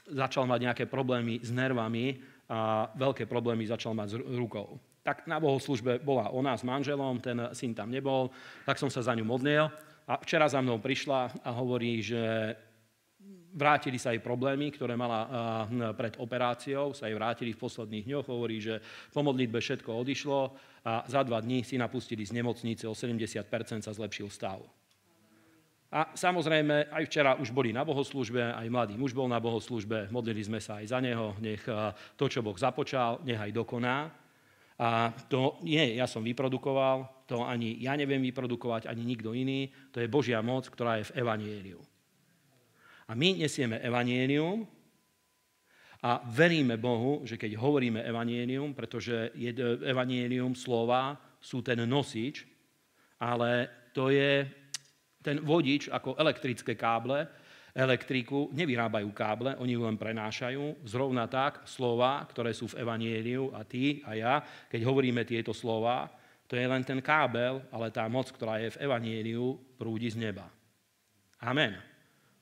začal mať nejaké problémy s nervami a veľké problémy začal mať s rukou. Tak na bohoslužbe bola ona s manželom, ten syn tam nebol, tak som sa za ňu modlil a včera za mnou prišla a hovorí, že vrátili sa jej problémy, ktoré mala pred operáciou, sa jej vrátili v posledných dňoch, hovorí, že po modlitbe všetko odišlo a za dva dní si napustili z nemocnice, o 70% sa zlepšil stav. A samozrejme, aj včera už boli na bohoslužbe, aj mladý muž bol na bohoslužbe, modlili sme sa aj za neho, nech to, čo Boh započal, nech aj dokoná. A to nie ja som vyprodukoval, to ani ja neviem vyprodukovať, ani nikto iný, to je Božia moc, ktorá je v Evanieliu. A my nesieme Evanielium, a veríme Bohu, že keď hovoríme evanielium, pretože evanielium slova sú ten nosič, ale to je ten vodič ako elektrické káble, elektriku, nevyrábajú káble, oni ju len prenášajú. Zrovna tak slova, ktoré sú v Evanieliu a ty a ja, keď hovoríme tieto slova, to je len ten kábel, ale tá moc, ktorá je v Evanieliu, prúdi z neba. Amen.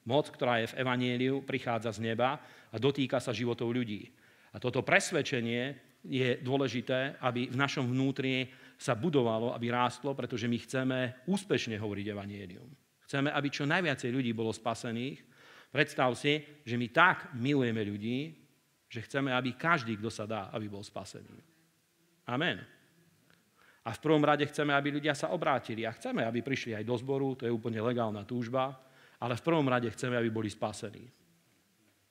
Moc, ktorá je v Evanieliu, prichádza z neba a dotýka sa životov ľudí. A toto presvedčenie je dôležité, aby v našom vnútri sa budovalo, aby rástlo, pretože my chceme úspešne hovoriť evanielium. Chceme, aby čo najviacej ľudí bolo spasených. Predstav si, že my tak milujeme ľudí, že chceme, aby každý, kto sa dá, aby bol spasený. Amen. A v prvom rade chceme, aby ľudia sa obrátili a chceme, aby prišli aj do zboru, to je úplne legálna túžba, ale v prvom rade chceme, aby boli spasení.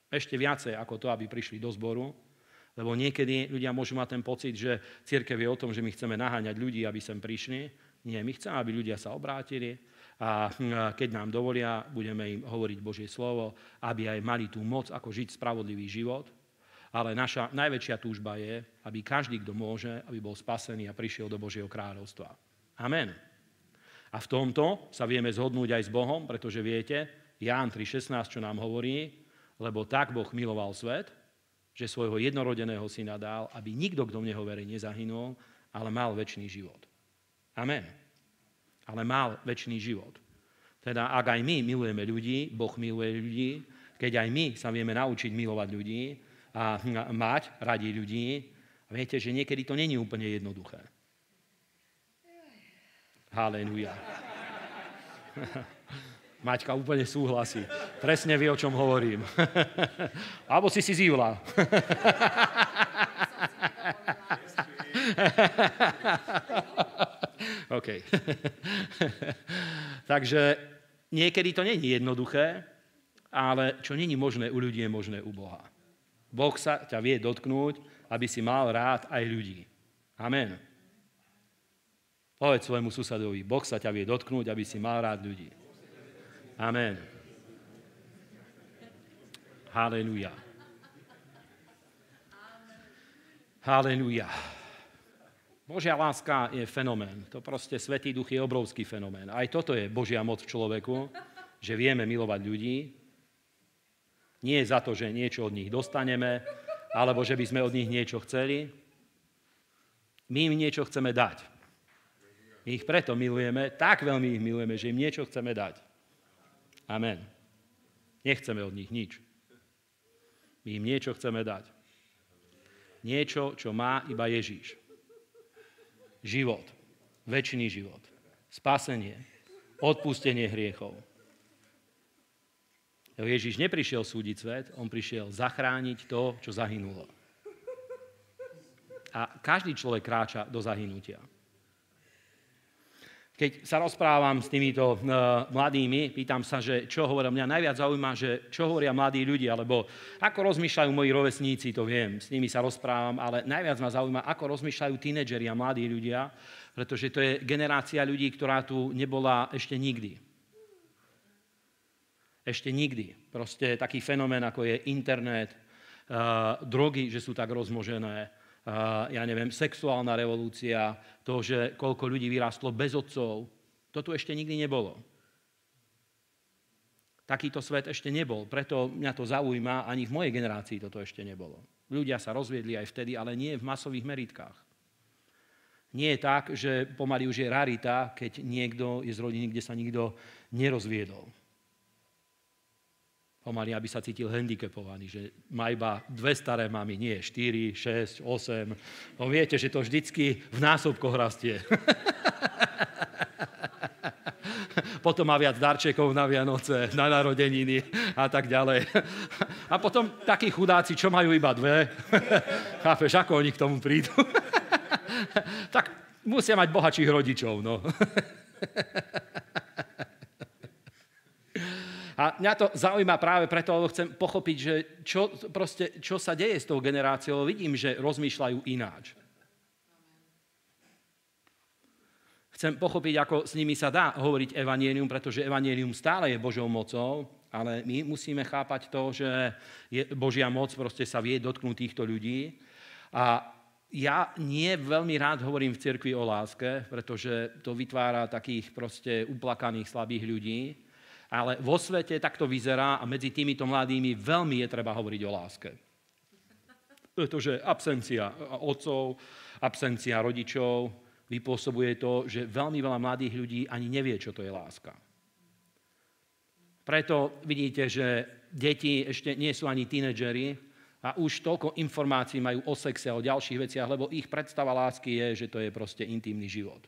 Ešte viacej ako to, aby prišli do zboru, lebo niekedy ľudia môžu mať ten pocit, že církev je o tom, že my chceme naháňať ľudí, aby sem prišli. Nie, my chceme, aby ľudia sa obrátili a keď nám dovolia, budeme im hovoriť Božie slovo, aby aj mali tú moc, ako žiť spravodlivý život. Ale naša najväčšia túžba je, aby každý, kto môže, aby bol spasený a prišiel do Božieho kráľovstva. Amen. A v tomto sa vieme zhodnúť aj s Bohom, pretože viete, Ján 3.16, čo nám hovorí, lebo tak Boh miloval svet, že svojho jednorodeného syna dal, aby nikto, kto v neho verí, nezahynul, ale mal väčší život. Amen. Ale mal väčší život. Teda ak aj my milujeme ľudí, Boh miluje ľudí, keď aj my sa vieme naučiť milovať ľudí a mať radi ľudí, viete, že niekedy to není úplne jednoduché. Haleluja. Maťka úplne súhlasí. Presne vie, o čom hovorím. Alebo si si zívla. OK. Takže niekedy to není jednoduché, ale čo není možné u ľudí, je možné u Boha. Boh sa ťa vie dotknúť, aby si mal rád aj ľudí. Amen. Povedz svojmu susedovi, Boh sa ťa vie dotknúť, aby si mal rád ľudí. Amen. Halleluja. Halleluja. Božia láska je fenomén. To proste, Svetý Duch je obrovský fenomén. Aj toto je Božia moc v človeku, že vieme milovať ľudí. Nie za to, že niečo od nich dostaneme, alebo že by sme od nich niečo chceli. My im niečo chceme dať. My ich preto milujeme, tak veľmi ich milujeme, že im niečo chceme dať. Amen. Nechceme od nich nič. My im niečo chceme dať. Niečo, čo má iba Ježíš. Život. Väčšiný život. Spasenie. Odpustenie hriechov. Ježíš neprišiel súdiť svet, on prišiel zachrániť to, čo zahynulo. A každý človek kráča do zahynutia keď sa rozprávam s týmito e, mladými, pýtam sa, že čo hovoria. Mňa najviac zaujíma, že čo hovoria mladí ľudia, alebo ako rozmýšľajú moji rovesníci, to viem, s nimi sa rozprávam, ale najviac ma zaujíma, ako rozmýšľajú tínedžeri a mladí ľudia, pretože to je generácia ľudí, ktorá tu nebola ešte nikdy. Ešte nikdy. Proste taký fenomén, ako je internet, e, drogy, že sú tak rozmožené, Eh, ja neviem, sexuálna revolúcia, to, že koľko ľudí vyrástlo bez otcov. To tu ešte nikdy nebolo. Takýto svet ešte nebol, preto mňa to zaujíma, ani v mojej generácii toto ešte nebolo. Ľudia sa rozviedli aj vtedy, ale nie v masových meritkách. Nie je tak, že pomaly už je rarita, keď niekto je z rodiny, kde sa nikto nerozviedol pomaly, aby sa cítil handicapovaný, že má iba dve staré mamy, nie 4, 6, 8. No viete, že to vždycky v násobkoch rastie. potom má viac darčekov na Vianoce, na narodeniny a tak ďalej. A potom takí chudáci, čo majú iba dve, chápeš, ako oni k tomu prídu? tak musia mať bohačích rodičov, no. A mňa to zaujíma práve preto, lebo chcem pochopiť, že čo, proste, čo sa deje s tou generáciou. Vidím, že rozmýšľajú ináč. Chcem pochopiť, ako s nimi sa dá hovoriť evanielium, pretože evanielium stále je Božou mocou, ale my musíme chápať to, že je, Božia moc proste sa vie dotknúť týchto ľudí. A ja nie veľmi rád hovorím v cirkvi o láske, pretože to vytvára takých proste uplakaných slabých ľudí ale vo svete takto vyzerá a medzi týmito mladými veľmi je treba hovoriť o láske. Pretože absencia otcov, absencia rodičov vypôsobuje to, že veľmi veľa mladých ľudí ani nevie, čo to je láska. Preto vidíte, že deti ešte nie sú ani tínedžeri a už toľko informácií majú o sexe a o ďalších veciach, lebo ich predstava lásky je, že to je proste intimný život.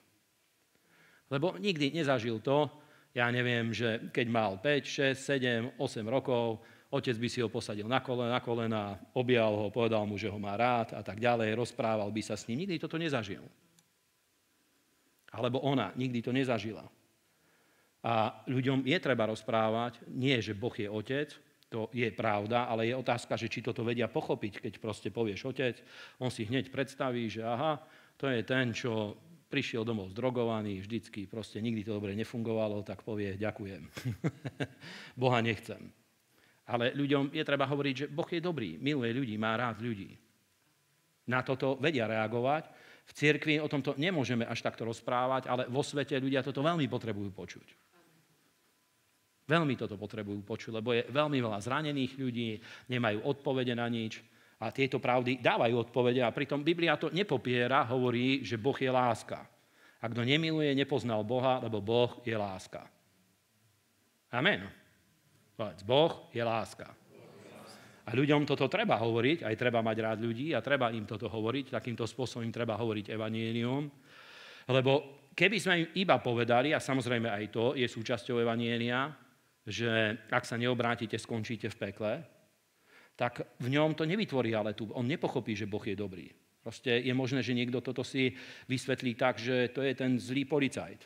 Lebo nikdy nezažil to, ja neviem, že keď mal 5, 6, 7, 8 rokov, otec by si ho posadil na kolena, na kolena, objal ho, povedal mu, že ho má rád a tak ďalej, rozprával by sa s ním. Nikdy toto nezažil. Alebo ona nikdy to nezažila. A ľuďom je treba rozprávať, nie, že Boh je otec, to je pravda, ale je otázka, že či toto vedia pochopiť, keď proste povieš otec, on si hneď predstaví, že aha, to je ten, čo prišiel domov zdrogovaný, vždycky, proste nikdy to dobre nefungovalo, tak povie, ďakujem. Boha nechcem. Ale ľuďom je treba hovoriť, že Boh je dobrý, miluje ľudí, má rád ľudí. Na toto vedia reagovať. V cirkvi o tomto nemôžeme až takto rozprávať, ale vo svete ľudia toto veľmi potrebujú počuť. Veľmi toto potrebujú počuť, lebo je veľmi veľa zranených ľudí, nemajú odpovede na nič a tieto pravdy dávajú odpovede a pritom Biblia to nepopiera, hovorí, že Boh je láska. A kto nemiluje, nepoznal Boha, lebo Boh je láska. Amen. Povedz, boh je láska. A ľuďom toto treba hovoriť, aj treba mať rád ľudí a treba im toto hovoriť, takýmto spôsobom im treba hovoriť evanielium, lebo keby sme im iba povedali, a samozrejme aj to je súčasťou evanielia, že ak sa neobrátite, skončíte v pekle, tak v ňom to nevytvorí ale tu. On nepochopí, že Boh je dobrý. Proste je možné, že niekto toto si vysvetlí tak, že to je ten zlý policajt.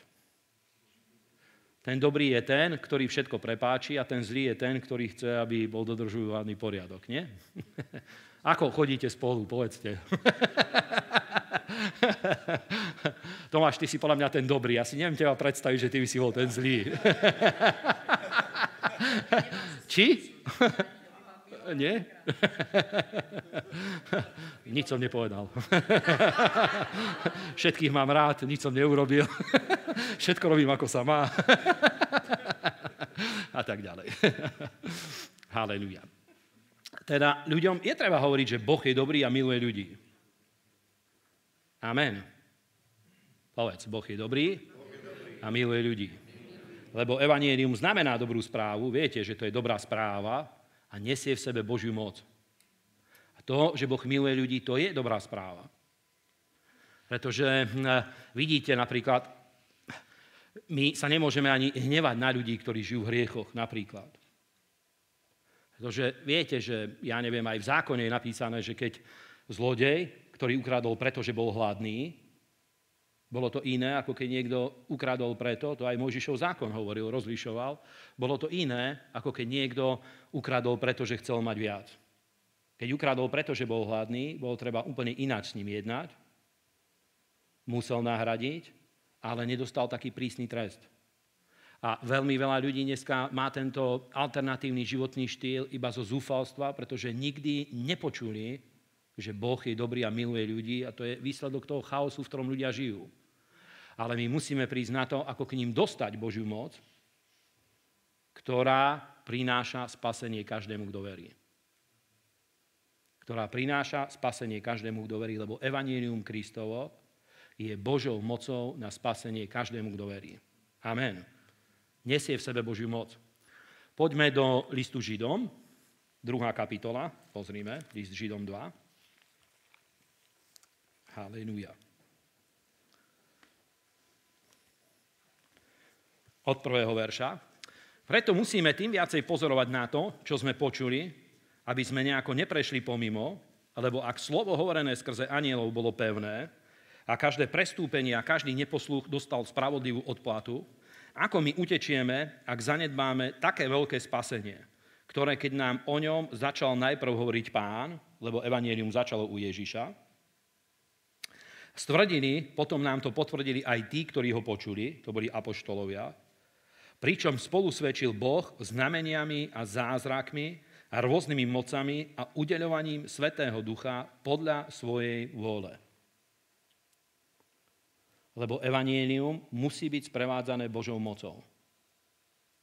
Ten dobrý je ten, ktorý všetko prepáči a ten zlý je ten, ktorý chce, aby bol dodržovaný poriadok, nie? Ako chodíte spolu, povedzte. Tomáš, ty si podľa mňa ten dobrý. Ja si neviem teba predstaviť, že ty by si bol ten zlý. Či? nie? nič som nepovedal. Všetkých mám rád, nič som neurobil. Všetko robím, ako sa má. A tak ďalej. Haleluja. Teda ľuďom je treba hovoriť, že Boh je dobrý a miluje ľudí. Amen. Povedz, Boh je dobrý a miluje ľudí. Lebo evanielium znamená dobrú správu. Viete, že to je dobrá správa, a nesie v sebe Božiu moc. A to, že Boh miluje ľudí, to je dobrá správa. Pretože hm, vidíte napríklad, my sa nemôžeme ani hnevať na ľudí, ktorí žijú v hriechoch napríklad. Pretože viete, že ja neviem, aj v zákone je napísané, že keď zlodej, ktorý ukradol preto, že bol hladný, bolo to iné, ako keď niekto ukradol preto, to aj Mojžišov zákon hovoril, rozlišoval. Bolo to iné, ako keď niekto ukradol preto, že chcel mať viac. Keď ukradol preto, že bol hladný, bolo treba úplne ináč s ním jednať. Musel nahradiť, ale nedostal taký prísny trest. A veľmi veľa ľudí dneska má tento alternatívny životný štýl iba zo zúfalstva, pretože nikdy nepočuli, že Boh je dobrý a miluje ľudí a to je výsledok toho chaosu, v ktorom ľudia žijú ale my musíme prísť na to, ako k ním dostať Božiu moc, ktorá prináša spasenie každému, kto verí. Ktorá prináša spasenie každému, kto verí, lebo Evangelium Kristovo je Božou mocou na spasenie každému, kto verí. Amen. Nesie v sebe Božiu moc. Poďme do listu Židom, druhá kapitola, pozrime, list Židom 2. Halelujá. od prvého verša. Preto musíme tým viacej pozorovať na to, čo sme počuli, aby sme nejako neprešli pomimo, lebo ak slovo hovorené skrze anielov bolo pevné a každé prestúpenie a každý neposluch dostal spravodlivú odplatu, ako my utečieme, ak zanedbáme také veľké spasenie, ktoré keď nám o ňom začal najprv hovoriť pán, lebo evanielium začalo u Ježiša, Stvrdili, potom nám to potvrdili aj tí, ktorí ho počuli, to boli apoštolovia, pričom spolu svedčil Boh znameniami a zázrakmi a rôznymi mocami a udeľovaním Svetého Ducha podľa svojej vôle. Lebo evanielium musí byť sprevádzané Božou mocou.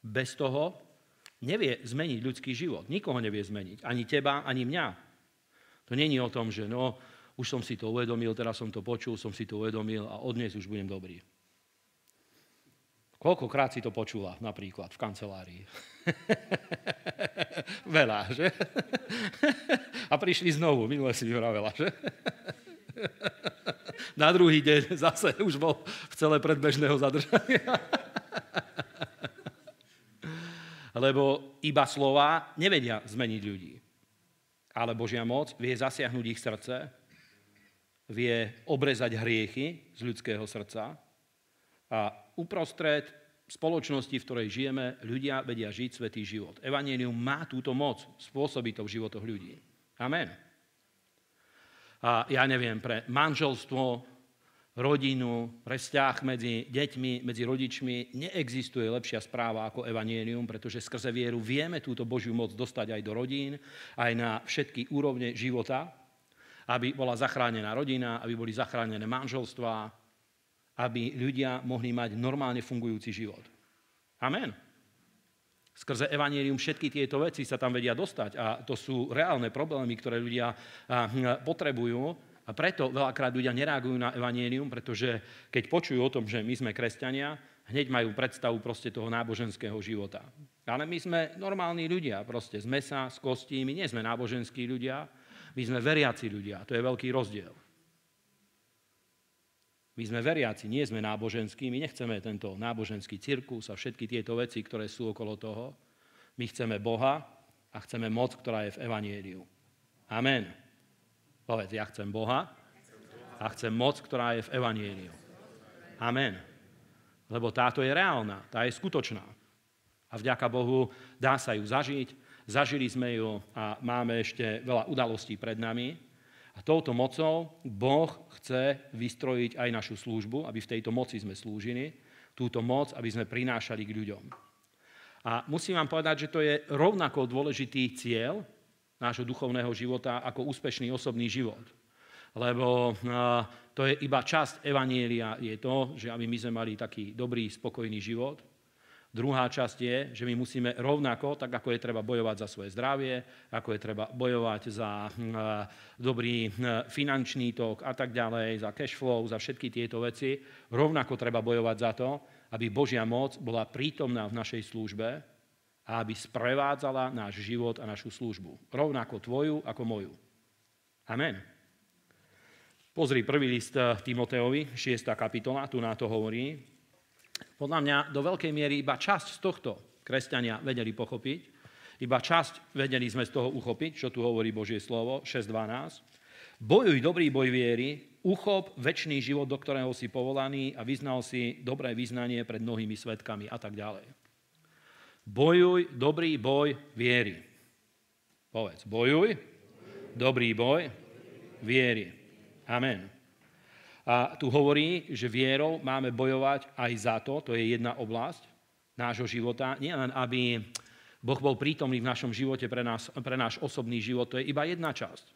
Bez toho nevie zmeniť ľudský život. Nikoho nevie zmeniť. Ani teba, ani mňa. To není o tom, že no, už som si to uvedomil, teraz som to počul, som si to uvedomil a od dnes už budem dobrý. Koľkokrát si to počula napríklad v kancelárii? Veľa, že? A prišli znovu, minule si vyhravela, že? Na druhý deň zase už bol v celé predbežného zadržania. Lebo iba slova nevedia zmeniť ľudí. Ale Božia moc vie zasiahnuť ich srdce, vie obrezať hriechy z ľudského srdca, a uprostred spoločnosti, v ktorej žijeme, ľudia vedia žiť svetý život. Evangelium má túto moc spôsobiť to v životoch ľudí. Amen. A ja neviem, pre manželstvo, rodinu, pre vzťah medzi deťmi, medzi rodičmi neexistuje lepšia správa ako evanielium, pretože skrze vieru vieme túto Božiu moc dostať aj do rodín, aj na všetky úrovne života, aby bola zachránená rodina, aby boli zachránené manželstvá, aby ľudia mohli mať normálne fungujúci život. Amen. Skrze evanielium všetky tieto veci sa tam vedia dostať a to sú reálne problémy, ktoré ľudia hm, potrebujú a preto veľakrát ľudia nereagujú na evanielium, pretože keď počujú o tom, že my sme kresťania, hneď majú predstavu proste toho náboženského života. Ale my sme normálni ľudia, proste z mesa, z kostí, my nie sme náboženskí ľudia, my sme veriaci ľudia, to je veľký rozdiel. My sme veriaci, nie sme náboženskí, my nechceme tento náboženský cirkus a všetky tieto veci, ktoré sú okolo toho. My chceme Boha a chceme moc, ktorá je v Evanieliu. Amen. Povedz, ja chcem Boha a chcem moc, ktorá je v Evanieliu. Amen. Lebo táto je reálna, tá je skutočná. A vďaka Bohu dá sa ju zažiť. Zažili sme ju a máme ešte veľa udalostí pred nami, a touto mocou Boh chce vystrojiť aj našu službu, aby v tejto moci sme slúžili, túto moc, aby sme prinášali k ľuďom. A musím vám povedať, že to je rovnako dôležitý cieľ nášho duchovného života ako úspešný osobný život. Lebo to je iba časť evanielia, je to, že aby my sme mali taký dobrý, spokojný život, Druhá časť je, že my musíme rovnako, tak ako je treba bojovať za svoje zdravie, ako je treba bojovať za eh, dobrý eh, finančný tok a tak ďalej, za cash flow, za všetky tieto veci, rovnako treba bojovať za to, aby Božia moc bola prítomná v našej službe a aby sprevádzala náš život a našu službu. Rovnako tvoju ako moju. Amen. Pozri prvý list eh, Timoteovi, 6. kapitola, tu na to hovorí, podľa mňa do veľkej miery iba časť z tohto kresťania vedeli pochopiť, iba časť vedeli sme z toho uchopiť, čo tu hovorí Božie slovo, 6.12. Bojuj dobrý boj viery, uchop väčší život, do ktorého si povolaný a vyznal si dobré vyznanie pred mnohými svetkami a tak ďalej. Bojuj dobrý boj viery. Povedz, bojuj dobrý boj viery. Amen. A tu hovorí, že vierou máme bojovať aj za to, to je jedna oblasť nášho života, nielen aby Boh bol prítomný v našom živote pre, nás, pre náš osobný život, to je iba jedna časť.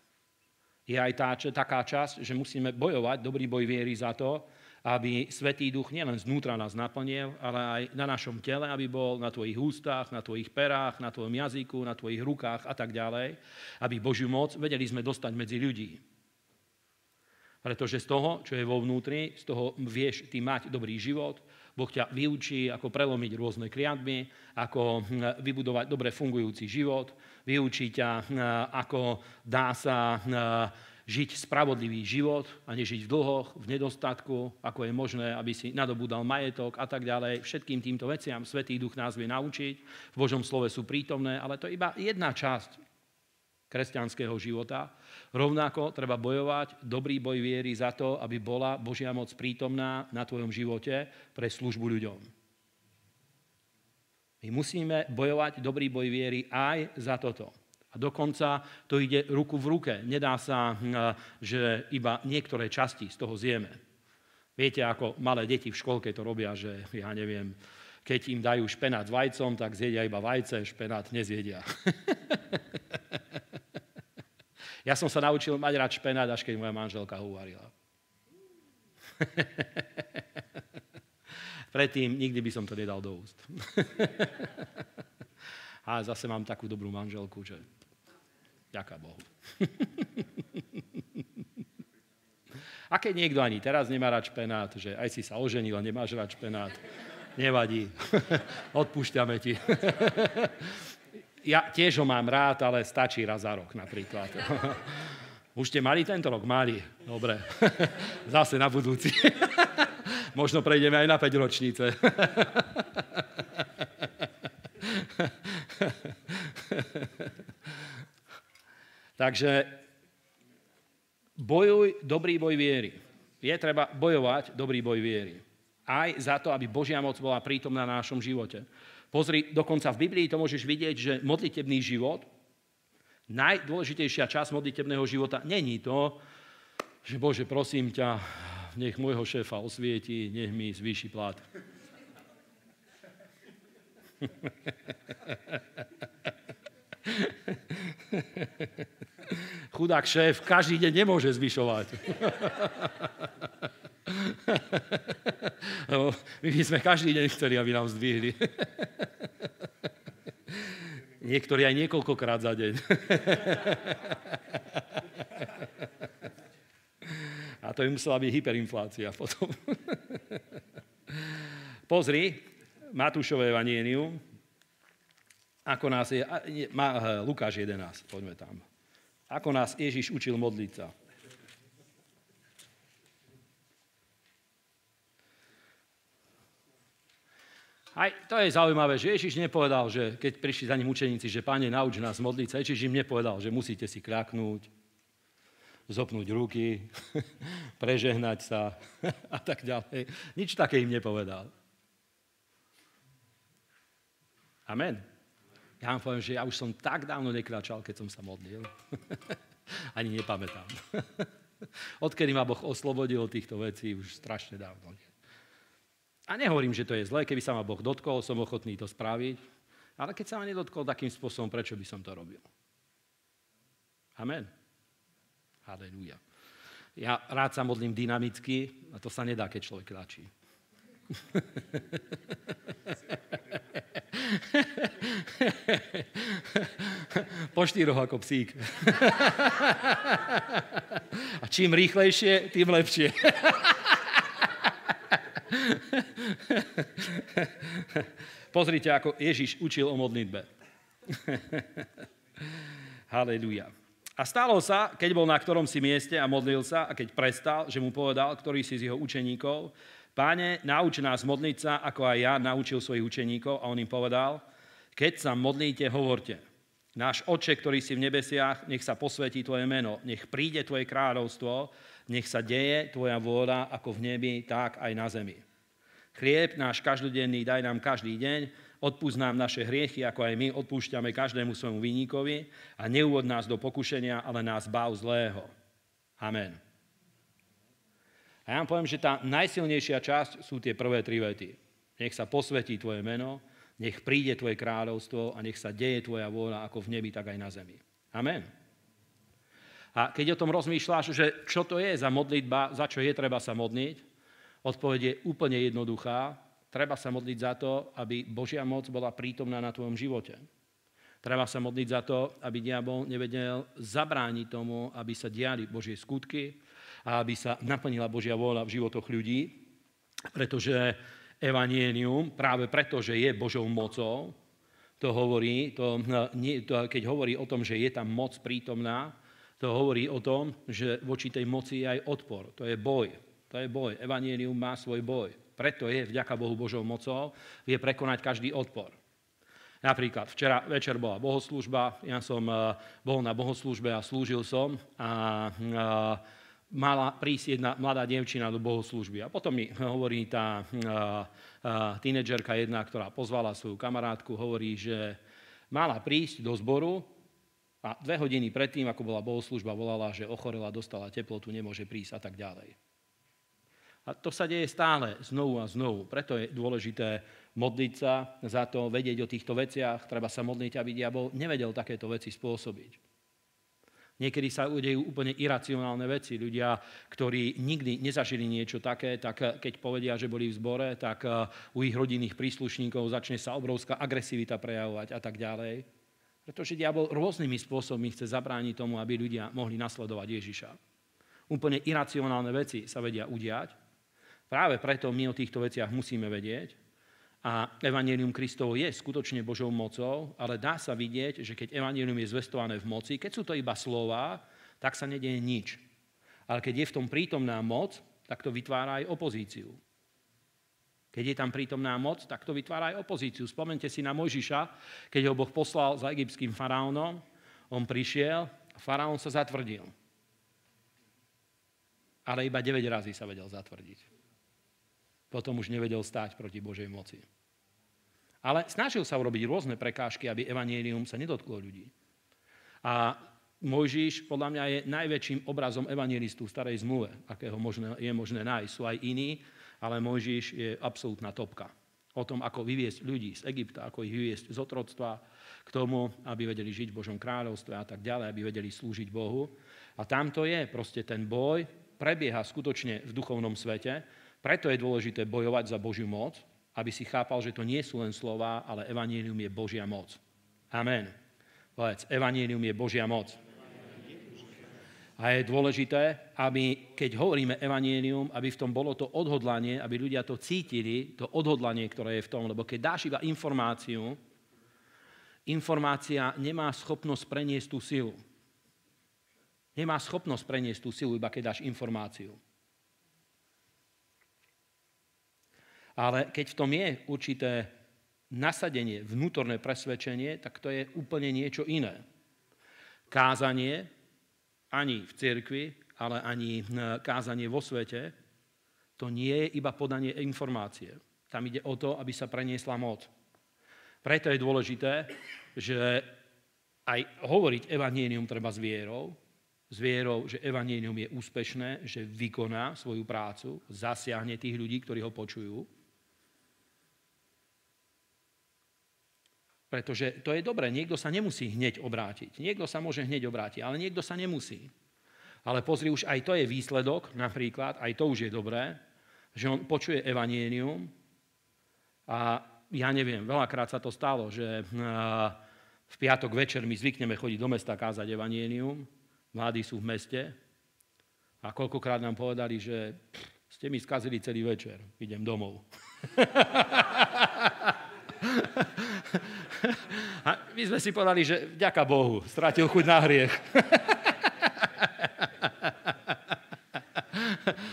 Je aj tá, taká časť, že musíme bojovať, dobrý boj viery za to, aby Svetý Duch nielen znútra nás naplnil, ale aj na našom tele, aby bol na tvojich ústach, na tvojich perách, na tvojom jazyku, na tvojich rukách a tak ďalej, aby Božiu moc vedeli sme dostať medzi ľudí. Pretože z toho, čo je vo vnútri, z toho vieš ty mať dobrý život, Boh ťa vyučí, ako prelomiť rôzne kliatmy, ako hm, vybudovať dobre fungujúci život, vyučí ťa, hm, ako dá sa hm, žiť spravodlivý život a nežiť v dlhoch, v nedostatku, ako je možné, aby si nadobudal majetok a tak ďalej. Všetkým týmto veciam Svetý Duch nás vie naučiť, v Božom slove sú prítomné, ale to je iba jedna časť kresťanského života, Rovnako treba bojovať dobrý boj viery za to, aby bola Božia moc prítomná na tvojom živote pre službu ľuďom. My musíme bojovať dobrý boj viery aj za toto. A dokonca to ide ruku v ruke. Nedá sa, hm, že iba niektoré časti z toho zjeme. Viete, ako malé deti v školke to robia, že ja neviem, keď im dajú špenát s vajcom, tak zjedia iba vajce, špenát nezjedia. Ja som sa naučil mať rád špenát, až keď moja manželka ho uvarila. Predtým nikdy by som to nedal do úst. A zase mám takú dobrú manželku, že ďaká Bohu. A keď niekto ani teraz nemá rád špenát, že aj si sa oženil a nemáš rád špenát, nevadí, odpúšťame ti ja tiež ho mám rád, ale stačí raz za rok napríklad. Už ste mali tento rok? Mali. Dobre. Zase na budúci. Možno prejdeme aj na 5 ročnice. Takže bojuj dobrý boj viery. Je treba bojovať dobrý boj viery. Aj za to, aby Božia moc bola prítomná na našom živote. Pozri, dokonca v Biblii to môžeš vidieť, že modlitebný život, najdôležitejšia časť modlitebného života, není to, že Bože, prosím ťa, nech môjho šéfa osvieti, nech mi zvýši plat. Chudák šéf každý deň nemôže zvyšovať. Lebo my by sme každý deň chceli, aby nám zdvihli. Niektorí aj niekoľkokrát za deň. A to by musela byť hyperinflácia potom. Pozri, Matúšové evanienium, ako nás je, Lukáš 11, poďme tam. Ako nás Ježiš učil modliť sa. Aj to je zaujímavé, že Ježiš nepovedal, že keď prišli za ním učeníci, že páne, nauč nás modliť sa, Ježiš im nepovedal, že musíte si kľaknúť, zopnúť ruky, prežehnať sa a tak ďalej. Nič také im nepovedal. Amen. Ja vám poviem, že ja už som tak dávno nekračal, keď som sa modlil. Ani nepamätám. Odkedy ma Boh oslobodil od týchto vecí, už strašne dávno. Nie. A nehovorím, že to je zlé, keby sa ma Boh dotkol, som ochotný to spraviť. Ale keď sa ma nedotkol takým spôsobom, prečo by som to robil? Amen. Halleluja. Ja rád sa modlím dynamicky a to sa nedá, keď človek kľačí. po štyroch ako psík. a čím rýchlejšie, tým lepšie. Pozrite, ako Ježiš učil o modlitbe. Halelujá. A stalo sa, keď bol na ktorom si mieste a modlil sa, a keď prestal, že mu povedal, ktorý si z jeho učeníkov, Páne, nauč nás modliť sa, ako aj ja naučil svojich učeníkov. A on im povedal, keď sa modlíte, hovorte. Náš Oče, ktorý si v nebesiach, nech sa posvetí Tvoje meno, nech príde Tvoje kráľovstvo, nech sa deje Tvoja vôľa ako v nebi, tak aj na zemi. Chlieb náš každodenný daj nám každý deň, odpúsť nám naše hriechy, ako aj my odpúšťame každému svojmu vinníkovi a neúvod nás do pokušenia, ale nás bav zlého. Amen. A ja vám poviem, že tá najsilnejšia časť sú tie prvé tri vety. Nech sa posvetí Tvoje meno, nech príde Tvoje kráľovstvo a nech sa deje Tvoja vôľa ako v nebi, tak aj na zemi. Amen. A keď o tom rozmýšľaš, že čo to je za modlitba, za čo je treba sa modliť, odpoveď je úplne jednoduchá. Treba sa modliť za to, aby Božia moc bola prítomná na tvojom živote. Treba sa modliť za to, aby diabol nevedel zabrániť tomu, aby sa diali Božie skutky a aby sa naplnila Božia vôľa v životoch ľudí, pretože evanienium, práve preto, že je Božou mocou, to hovorí, to, to, keď hovorí o tom, že je tam moc prítomná, to hovorí o tom, že voči tej moci je aj odpor. To je boj. To je boj. Evangelium má svoj boj. Preto je, vďaka Bohu Božou mocou, vie prekonať každý odpor. Napríklad včera večer bola bohoslužba, ja som eh, bol na bohoslužbe a slúžil som a, eh, mala prísť jedna mladá devčina do bohoslužby. A potom mi hovorí tá eh, tínedžerka jedna, ktorá pozvala svoju kamarátku, hovorí, že mala prísť do zboru a dve hodiny predtým, ako bola bohoslužba, volala, že ochorela, dostala teplotu, nemôže prísť a tak ďalej. A to sa deje stále, znovu a znovu. Preto je dôležité modliť sa za to, vedieť o týchto veciach. Treba sa modliť, aby diabol nevedel takéto veci spôsobiť. Niekedy sa udejú úplne iracionálne veci. Ľudia, ktorí nikdy nezažili niečo také, tak eh, keď povedia, že boli v zbore, tak eh, u ich rodinných príslušníkov začne sa obrovská agresivita prejavovať a tak ďalej. Pretože diabol rôznymi spôsobmi chce zabrániť tomu, aby ľudia mohli nasledovať Ježiša. Úplne iracionálne veci sa vedia udiať. Práve preto my o týchto veciach musíme vedieť. A Evangelium Kristovo je skutočne Božou mocou, ale dá sa vidieť, že keď Evangelium je zvestované v moci, keď sú to iba slova, tak sa nedieje nič. Ale keď je v tom prítomná moc, tak to vytvára aj opozíciu. Keď je tam prítomná moc, tak to vytvára aj opozíciu. Spomente si na Mojžiša, keď ho Boh poslal za egyptským faraónom, on prišiel a faraón sa zatvrdil. Ale iba 9 razy sa vedel zatvrdiť. Potom už nevedel stáť proti Božej moci. Ale snažil sa urobiť rôzne prekážky, aby evanielium sa nedotklo ľudí. A Mojžiš podľa mňa je najväčším obrazom evangelistu v starej zmluve, akého možné, je možné nájsť. Sú aj iní, ale Mojžiš je absolútna topka. O tom, ako vyviesť ľudí z Egypta, ako ich vyviesť z otroctva, k tomu, aby vedeli žiť v Božom kráľovstve a tak ďalej, aby vedeli slúžiť Bohu. A tamto je proste ten boj, prebieha skutočne v duchovnom svete, preto je dôležité bojovať za Božiu moc, aby si chápal, že to nie sú len slova, ale evanílium je Božia moc. Amen. Povedz, evanílium je Božia moc. A je dôležité, aby keď hovoríme evanílium, aby v tom bolo to odhodlanie, aby ľudia to cítili, to odhodlanie, ktoré je v tom. Lebo keď dáš iba informáciu, informácia nemá schopnosť preniesť tú silu. Nemá schopnosť preniesť tú silu, iba keď dáš informáciu. Ale keď v tom je určité nasadenie, vnútorné presvedčenie, tak to je úplne niečo iné. Kázanie ani v cirkvi, ale ani eh, kázanie vo svete, to nie je iba podanie informácie. Tam ide o to, aby sa preniesla moc. Preto je dôležité, že aj hovoriť evanienium treba s vierou, s vierou, že evanienium je úspešné, že vykoná svoju prácu, zasiahne tých ľudí, ktorí ho počujú, Pretože to je dobré, niekto sa nemusí hneď obrátiť. Niekto sa môže hneď obrátiť, ale niekto sa nemusí. Ale pozri, už aj to je výsledok, napríklad, aj to už je dobré, že on počuje evanienium a ja neviem, veľakrát sa to stalo, že eh, v piatok večer my zvykneme chodiť do mesta kázať evanienium, mladí sú v meste a koľkokrát nám povedali, že ste mi skazili celý večer, idem domov. A my sme si povedali, že ďaká Bohu, strátil chuť na hriech.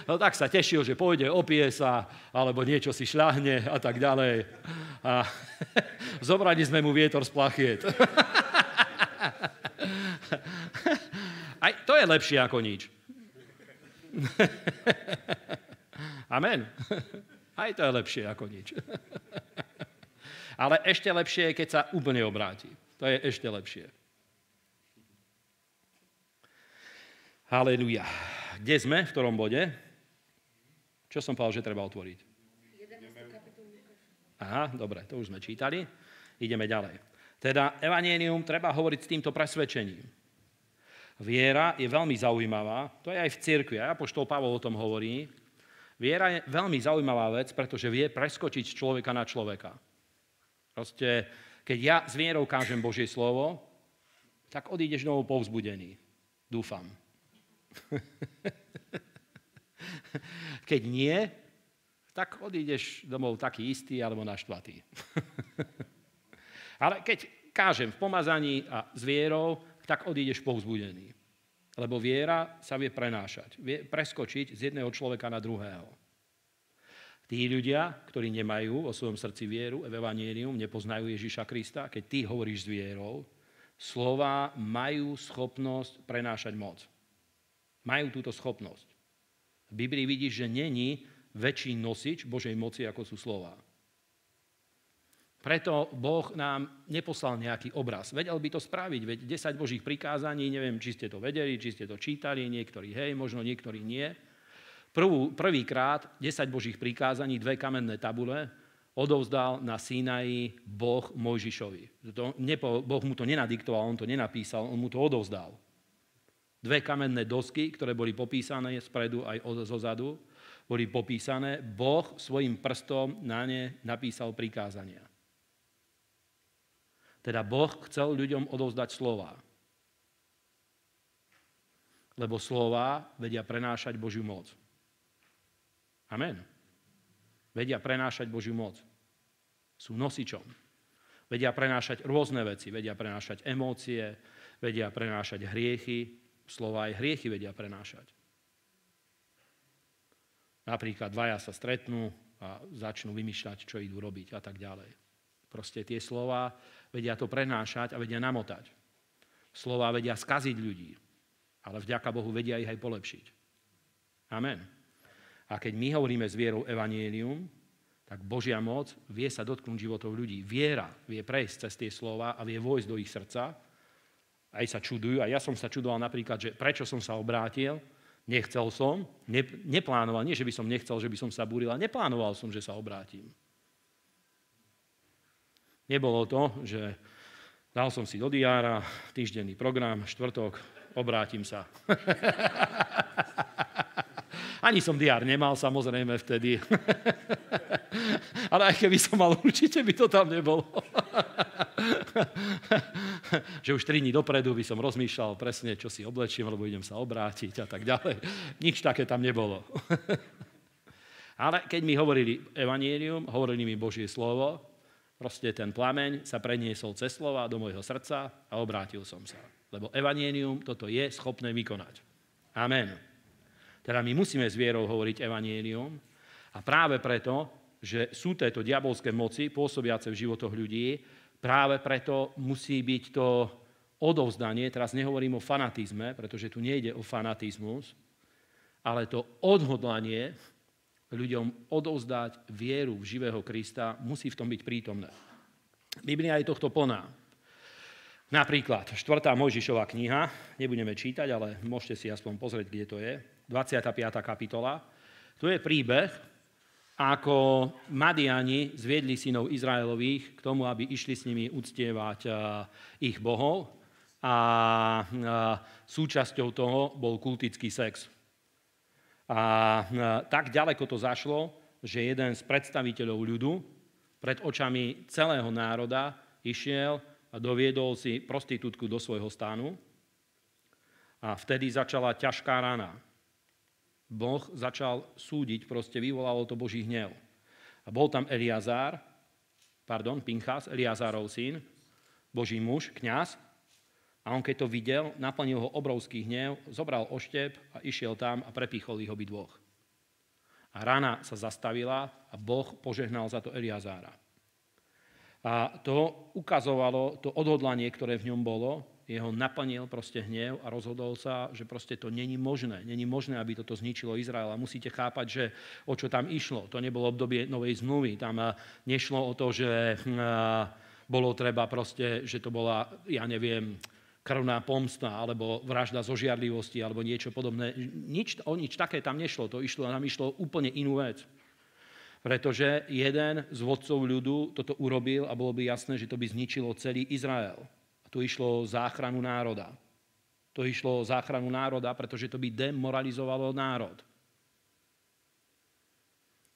No tak sa tešil, že pôjde, opie sa, alebo niečo si šľahne a tak ďalej. A zobrali sme mu vietor z plachiet. Aj to je lepšie ako nič. Amen. Aj to je lepšie ako nič. Ale ešte lepšie je, keď sa úplne obráti. To je ešte lepšie. Haleluja. Kde sme? V ktorom bode? Čo som povedal, že treba otvoriť? Aha, dobre, to už sme čítali. Ideme ďalej. Teda evanienium treba hovoriť s týmto presvedčením. Viera je veľmi zaujímavá, to je aj v cirkvi, aj poštol Pavol o tom hovorí. Viera je veľmi zaujímavá vec, pretože vie preskočiť človeka na človeka. Proste, keď ja s vierou kážem Božie slovo, tak odídeš novou povzbudený. Dúfam. keď nie, tak odídeš domov taký istý alebo naštvatý. Ale keď kážem v pomazaní a s vierou, tak odídeš povzbudený. Lebo viera sa vie prenášať, vie preskočiť z jedného človeka na druhého. Tí ľudia, ktorí nemajú o svojom srdci vieru, evangelium, nepoznajú Ježiša Krista, keď ty hovoríš s vierou, slova majú schopnosť prenášať moc. Majú túto schopnosť. V Biblii vidíš, že není väčší nosič Božej moci, ako sú slova. Preto Boh nám neposlal nejaký obraz. Vedel by to spraviť, veď 10 Božích prikázaní, neviem, či ste to vedeli, či ste to čítali, niektorí hej, možno niektorí nie prvýkrát 10 božích prikázaní, dve kamenné tabule, odovzdal na Sinaji Boh Mojžišovi. To nepo, boh mu to nenadiktoval, on to nenapísal, on mu to odovzdal. Dve kamenné dosky, ktoré boli popísané spredu aj zadu, boli popísané. Boh svojim prstom na ne napísal prikázania. Teda Boh chcel ľuďom odovzdať slova. Lebo slova vedia prenášať Božiu moc. Amen. Vedia prenášať Božiu moc. Sú nosičom. Vedia prenášať rôzne veci. Vedia prenášať emócie, vedia prenášať hriechy. Slova aj hriechy vedia prenášať. Napríklad dvaja sa stretnú a začnú vymýšľať, čo idú robiť a tak ďalej. Proste tie slova vedia to prenášať a vedia namotať. Slova vedia skaziť ľudí, ale vďaka Bohu vedia ich aj polepšiť. Amen. A keď my hovoríme s vierou evanielium, tak Božia moc vie sa dotknúť životov ľudí. Viera vie prejsť cez tie slova a vie vojsť do ich srdca. Aj sa čudujú. A ja som sa čudoval napríklad, že prečo som sa obrátil. Nechcel som, ne, neplánoval. Nie, že by som nechcel, že by som sa búril, ale neplánoval som, že sa obrátim. Nebolo to, že dal som si do diára týždenný program, štvrtok, obrátim sa. Ani som diár nemal, samozrejme, vtedy. Ale aj keby som mal, určite by to tam nebolo. že už 3 dní dopredu by som rozmýšľal presne, čo si oblečím, lebo idem sa obrátiť a tak ďalej. Nič také tam nebolo. Ale keď mi hovorili evanielium, hovorili mi Božie slovo, proste ten plameň sa preniesol cez slova do môjho srdca a obrátil som sa. Lebo evanielium toto je schopné vykonať. Amen. Teda my musíme s vierou hovoriť evanielium. A práve preto, že sú tieto diabolské moci pôsobiace v životoch ľudí, práve preto musí byť to odovzdanie, teraz nehovorím o fanatizme, pretože tu nejde o fanatizmus, ale to odhodlanie ľuďom odovzdať vieru v živého Krista musí v tom byť prítomné. Biblia je tohto plná. Napríklad 4. Mojžišová kniha, nebudeme čítať, ale môžete si aspoň pozrieť, kde to je. 25. kapitola. Tu je príbeh, ako Madiani zviedli synov Izraelových k tomu, aby išli s nimi uctievať eh, ich bohov a eh, súčasťou toho bol kultický sex. A eh, tak ďaleko to zašlo, že jeden z predstaviteľov ľudu pred očami celého národa išiel a doviedol si prostitútku do svojho stánu a vtedy začala ťažká rana. Boh začal súdiť, proste vyvolalo to Boží hnev. A bol tam Eliazár, pardon, Pinchas, Eliazárov syn, Boží muž, kňaz. A on keď to videl, naplnil ho obrovský hnev, zobral oštep a išiel tam a prepichol ich obi dvoch. A rana sa zastavila a Boh požehnal za to Eliazára. A to ukazovalo to odhodlanie, ktoré v ňom bolo, jeho naplnil proste hnev a rozhodol sa, že proste to není možné. Není možné, aby toto zničilo Izrael. A musíte chápať, že o čo tam išlo. To nebolo obdobie novej zmluvy. Tam eh, nešlo o to, že hm, eh, bolo treba proste, že to bola, ja neviem, krvná pomsta, alebo vražda zo žiarlivosti, alebo niečo podobné. Nič, o nič také tam nešlo. To išlo, tam išlo úplne inú vec. Pretože jeden z vodcov ľudu toto urobil a bolo by jasné, že to by zničilo celý Izrael. Tu išlo o záchranu národa. To išlo o záchranu národa, pretože to by demoralizovalo národ.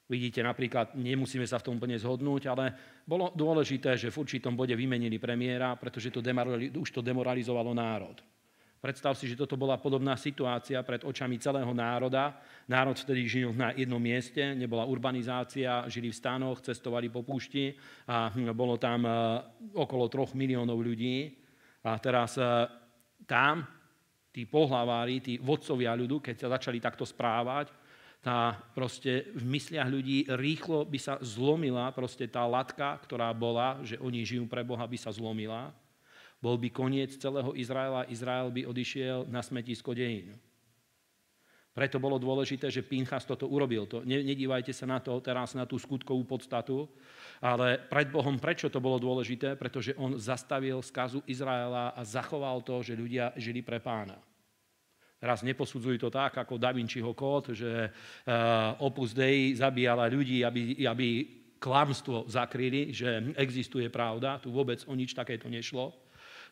Vidíte, napríklad, nemusíme sa v tom úplne zhodnúť, ale bolo dôležité, že v určitom bode vymenili premiéra, pretože to už to demoralizovalo národ. Predstav si, že toto bola podobná situácia pred očami celého národa. Národ vtedy žil na jednom mieste, nebola urbanizácia, žili v stanoch, cestovali po púšti a hm, bolo tam eh, okolo troch miliónov ľudí. A teraz e, tam tí pohlavári, tí vodcovia ľudu, keď sa začali takto správať, tá proste v mysliach ľudí rýchlo by sa zlomila proste tá latka, ktorá bola, že oni žijú pre Boha, by sa zlomila. Bol by koniec celého Izraela, Izrael by odišiel na smetisko dejín. Preto bolo dôležité, že Pinchas toto urobil. To, nedívajte sa na to teraz, na tú skutkovú podstatu, ale pred Bohom prečo to bolo dôležité? Pretože on zastavil skazu Izraela a zachoval to, že ľudia žili pre pána. Teraz neposudzujú to tak, ako Da Vinciho kód, že eh, Opus Dei zabíjala ľudí, aby, aby klamstvo zakryli, že existuje pravda. Tu vôbec o nič takéto nešlo.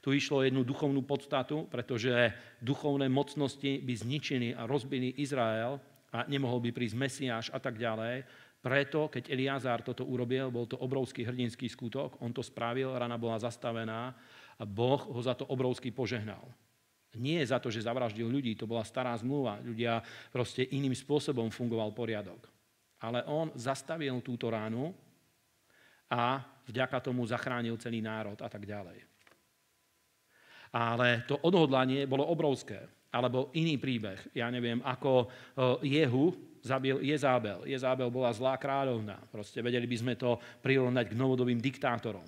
Tu išlo o jednu duchovnú podstatu, pretože duchovné mocnosti by zničili a rozbili Izrael a nemohol by prísť Mesiáš a tak ďalej. Preto, keď Eliázar toto urobil, bol to obrovský hrdinský skutok, on to spravil, rana bola zastavená a Boh ho za to obrovský požehnal. Nie za to, že zavraždil ľudí, to bola stará zmluva. Ľudia proste iným spôsobom fungoval poriadok. Ale on zastavil túto ránu a vďaka tomu zachránil celý národ a tak ďalej. Ale to odhodlanie bolo obrovské. Alebo iný príbeh, ja neviem, ako eh, Jehu, zabil Jezábel. Jezábel bola zlá kráľovna. Proste vedeli by sme to prirovnať k novodobým diktátorom.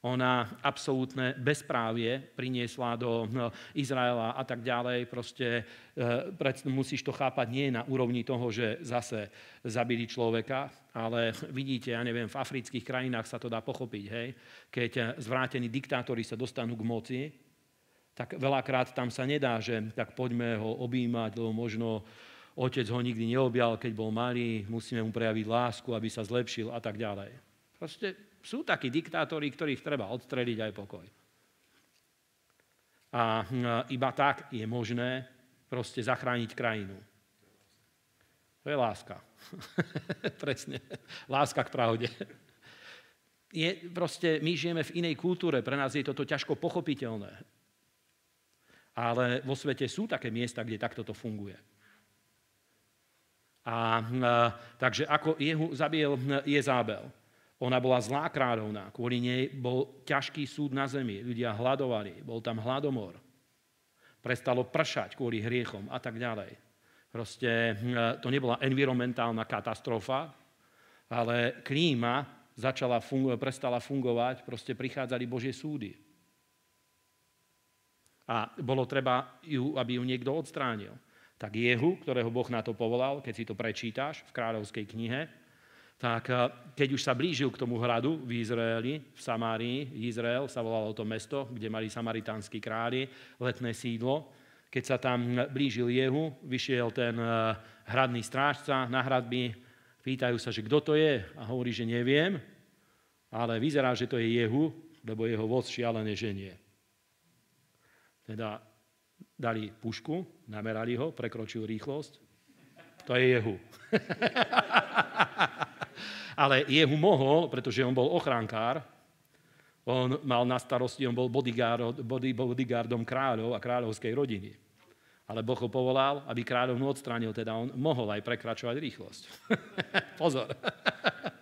Ona absolútne bezprávie priniesla do no, Izraela a tak ďalej. Proste e, musíš to chápať nie na úrovni toho, že zase zabili človeka, ale vidíte, ja neviem, v afrických krajinách sa to dá pochopiť, hej? Keď e, zvrátení diktátori sa dostanú k moci, tak veľakrát tam sa nedá, že tak poďme ho objímať, lebo možno otec ho nikdy neobjal, keď bol malý, musíme mu prejaviť lásku, aby sa zlepšil a tak ďalej. Proste sú takí diktátori, ktorých treba odstreliť aj pokoj. A iba tak je možné proste zachrániť krajinu. To je láska. Presne. Láska k pravde. Je, proste, my žijeme v inej kultúre, pre nás je toto ťažko pochopiteľné. Ale vo svete sú také miesta, kde takto to funguje. A, hm, e, takže ako Jehu zabil hm, Jezábel. Ona bola zlá kráľovná, kvôli nej bol ťažký súd na zemi, ľudia hladovali, bol tam hladomor. Prestalo pršať kvôli hriechom a tak ďalej. Proste hm, e, to nebola environmentálna katastrofa, ale klíma začala fungo- prestala fungovať, proste prichádzali Božie súdy. A bolo treba, ju, aby ju niekto odstránil tak Jehu, ktorého Boh na to povolal, keď si to prečítaš v kráľovskej knihe, tak eh, keď už sa blížil k tomu hradu v Izraeli, v Samárii, Izrael sa volalo to mesto, kde mali samaritánsky králi, letné sídlo, keď sa tam blížil Jehu, vyšiel ten eh, hradný strážca na hradby, pýtajú sa, že kto to je a hovorí, že neviem, ale vyzerá, že to je Jehu, lebo jeho voz šialené ženie. Teda dali pušku, namerali ho, prekročil rýchlosť. To je Jehu. Ale Jehu mohol, pretože on bol ochránkár, on mal na starosti, on bol bodyguard, body, bodyguardom kráľov a kráľovskej rodiny. Ale Boh ho povolal, aby kráľovnú odstránil, teda on mohol aj prekračovať rýchlosť. Pozor.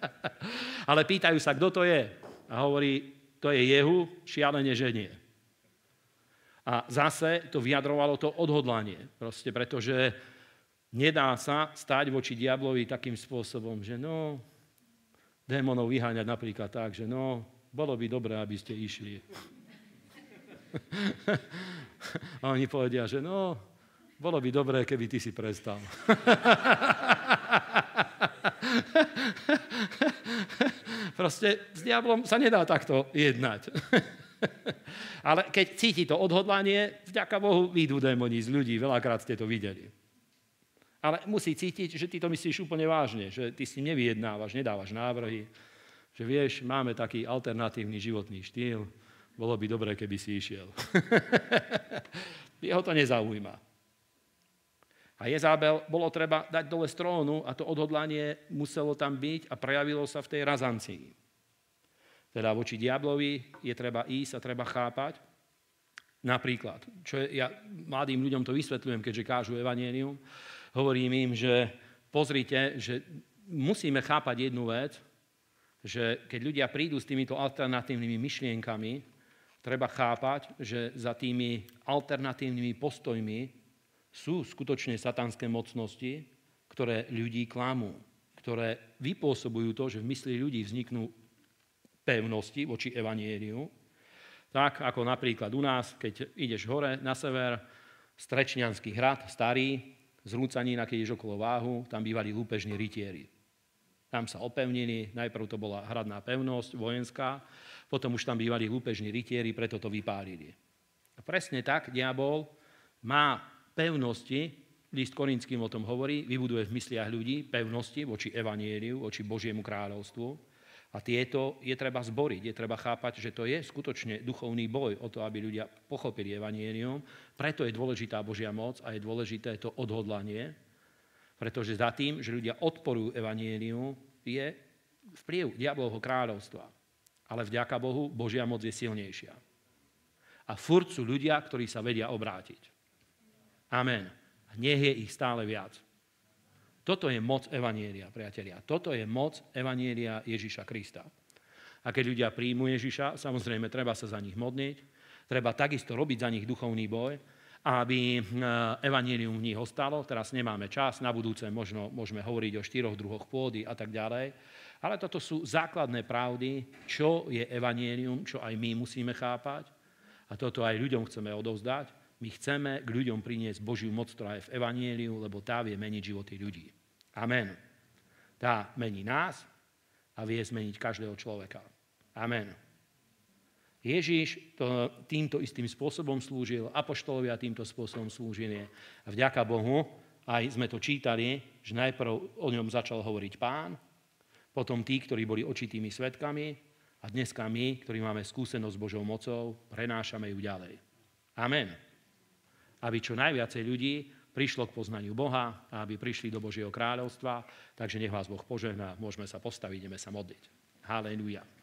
Ale pýtajú sa, kto to je. A hovorí, to je Jehu, šialene nie. A zase to vyjadrovalo to odhodlanie. Proste pretože nedá sa stať voči diablovi takým spôsobom, že no, démonov vyháňať napríklad tak, že no, bolo by dobré, aby ste išli. A oni povedia, že no, bolo by dobré, keby ty si prestal. Proste s diablom sa nedá takto jednať. Ale keď cíti to odhodlanie, vďaka Bohu výjdu démoni z ľudí, veľakrát ste to videli. Ale musí cítiť, že ty to myslíš úplne vážne, že ty si nevyjednávaš, nedávaš návrhy, že vieš, máme taký alternatívny životný štýl, bolo by dobré, keby si išiel. Jeho to nezaujíma. A Jezábel bolo treba dať dole strónu a to odhodlanie muselo tam byť a prejavilo sa v tej razancii. Teda voči diablovi je treba ísť a treba chápať. Napríklad, čo je, ja mladým ľuďom to vysvetľujem, keďže kážu evanienium, hovorím im, že pozrite, že musíme chápať jednu vec, že keď ľudia prídu s týmito alternatívnymi myšlienkami, treba chápať, že za tými alternatívnymi postojmi sú skutočne satanské mocnosti, ktoré ľudí klamú, ktoré vypôsobujú to, že v mysli ľudí vzniknú pevnosti voči evanieliu. Tak ako napríklad u nás, keď ideš hore na sever, Strečňanský hrad, starý, z Rúcanina, keď ideš okolo váhu, tam bývali lúpežní rytieri. Tam sa opevnili, najprv to bola hradná pevnosť, vojenská, potom už tam bývali lúpežní rytieri, preto to vypálili. A presne tak diabol má pevnosti, list Korinským o tom hovorí, vybuduje v mysliach ľudí pevnosti voči evanieliu, voči Božiemu kráľovstvu, a tieto je treba zboriť, je treba chápať, že to je skutočne duchovný boj o to, aby ľudia pochopili evanielium. Preto je dôležitá Božia moc a je dôležité to odhodlanie, pretože za tým, že ľudia odporujú evanieliu, je vplyv diablovho kráľovstva. Ale vďaka Bohu Božia moc je silnejšia. A furt sú ľudia, ktorí sa vedia obrátiť. Amen. A nech je ich stále viac. Toto je moc Evanielia, priatelia. Toto je moc Evanielia Ježiša Krista. A keď ľudia príjmu Ježiša, samozrejme, treba sa za nich modniť, treba takisto robiť za nich duchovný boj, aby e, Evanielium v nich ostalo. Teraz nemáme čas, na budúce možno môžeme hovoriť o štyroch druhoch pôdy a tak ďalej. Ale toto sú základné pravdy, čo je Evanielium, čo aj my musíme chápať. A toto aj ľuďom chceme odovzdať. My chceme k ľuďom priniesť Božiu moc, ktorá je v Evanieliu, lebo tá vie meniť životy ľudí. Amen. Tá mení nás a vie zmeniť každého človeka. Amen. Ježíš to, týmto istým spôsobom slúžil, apoštolovia týmto spôsobom slúžili. A vďaka Bohu, aj sme to čítali, že najprv o ňom začal hovoriť pán, potom tí, ktorí boli očitými svetkami a dneska my, ktorí máme skúsenosť s Božou mocou, prenášame ju ďalej. Amen. Aby čo najviacej ľudí prišlo k poznaniu Boha a aby prišli do Božieho kráľovstva. Takže nech vás Boh požehná, môžeme sa postaviť, ideme sa modliť. Haleluja.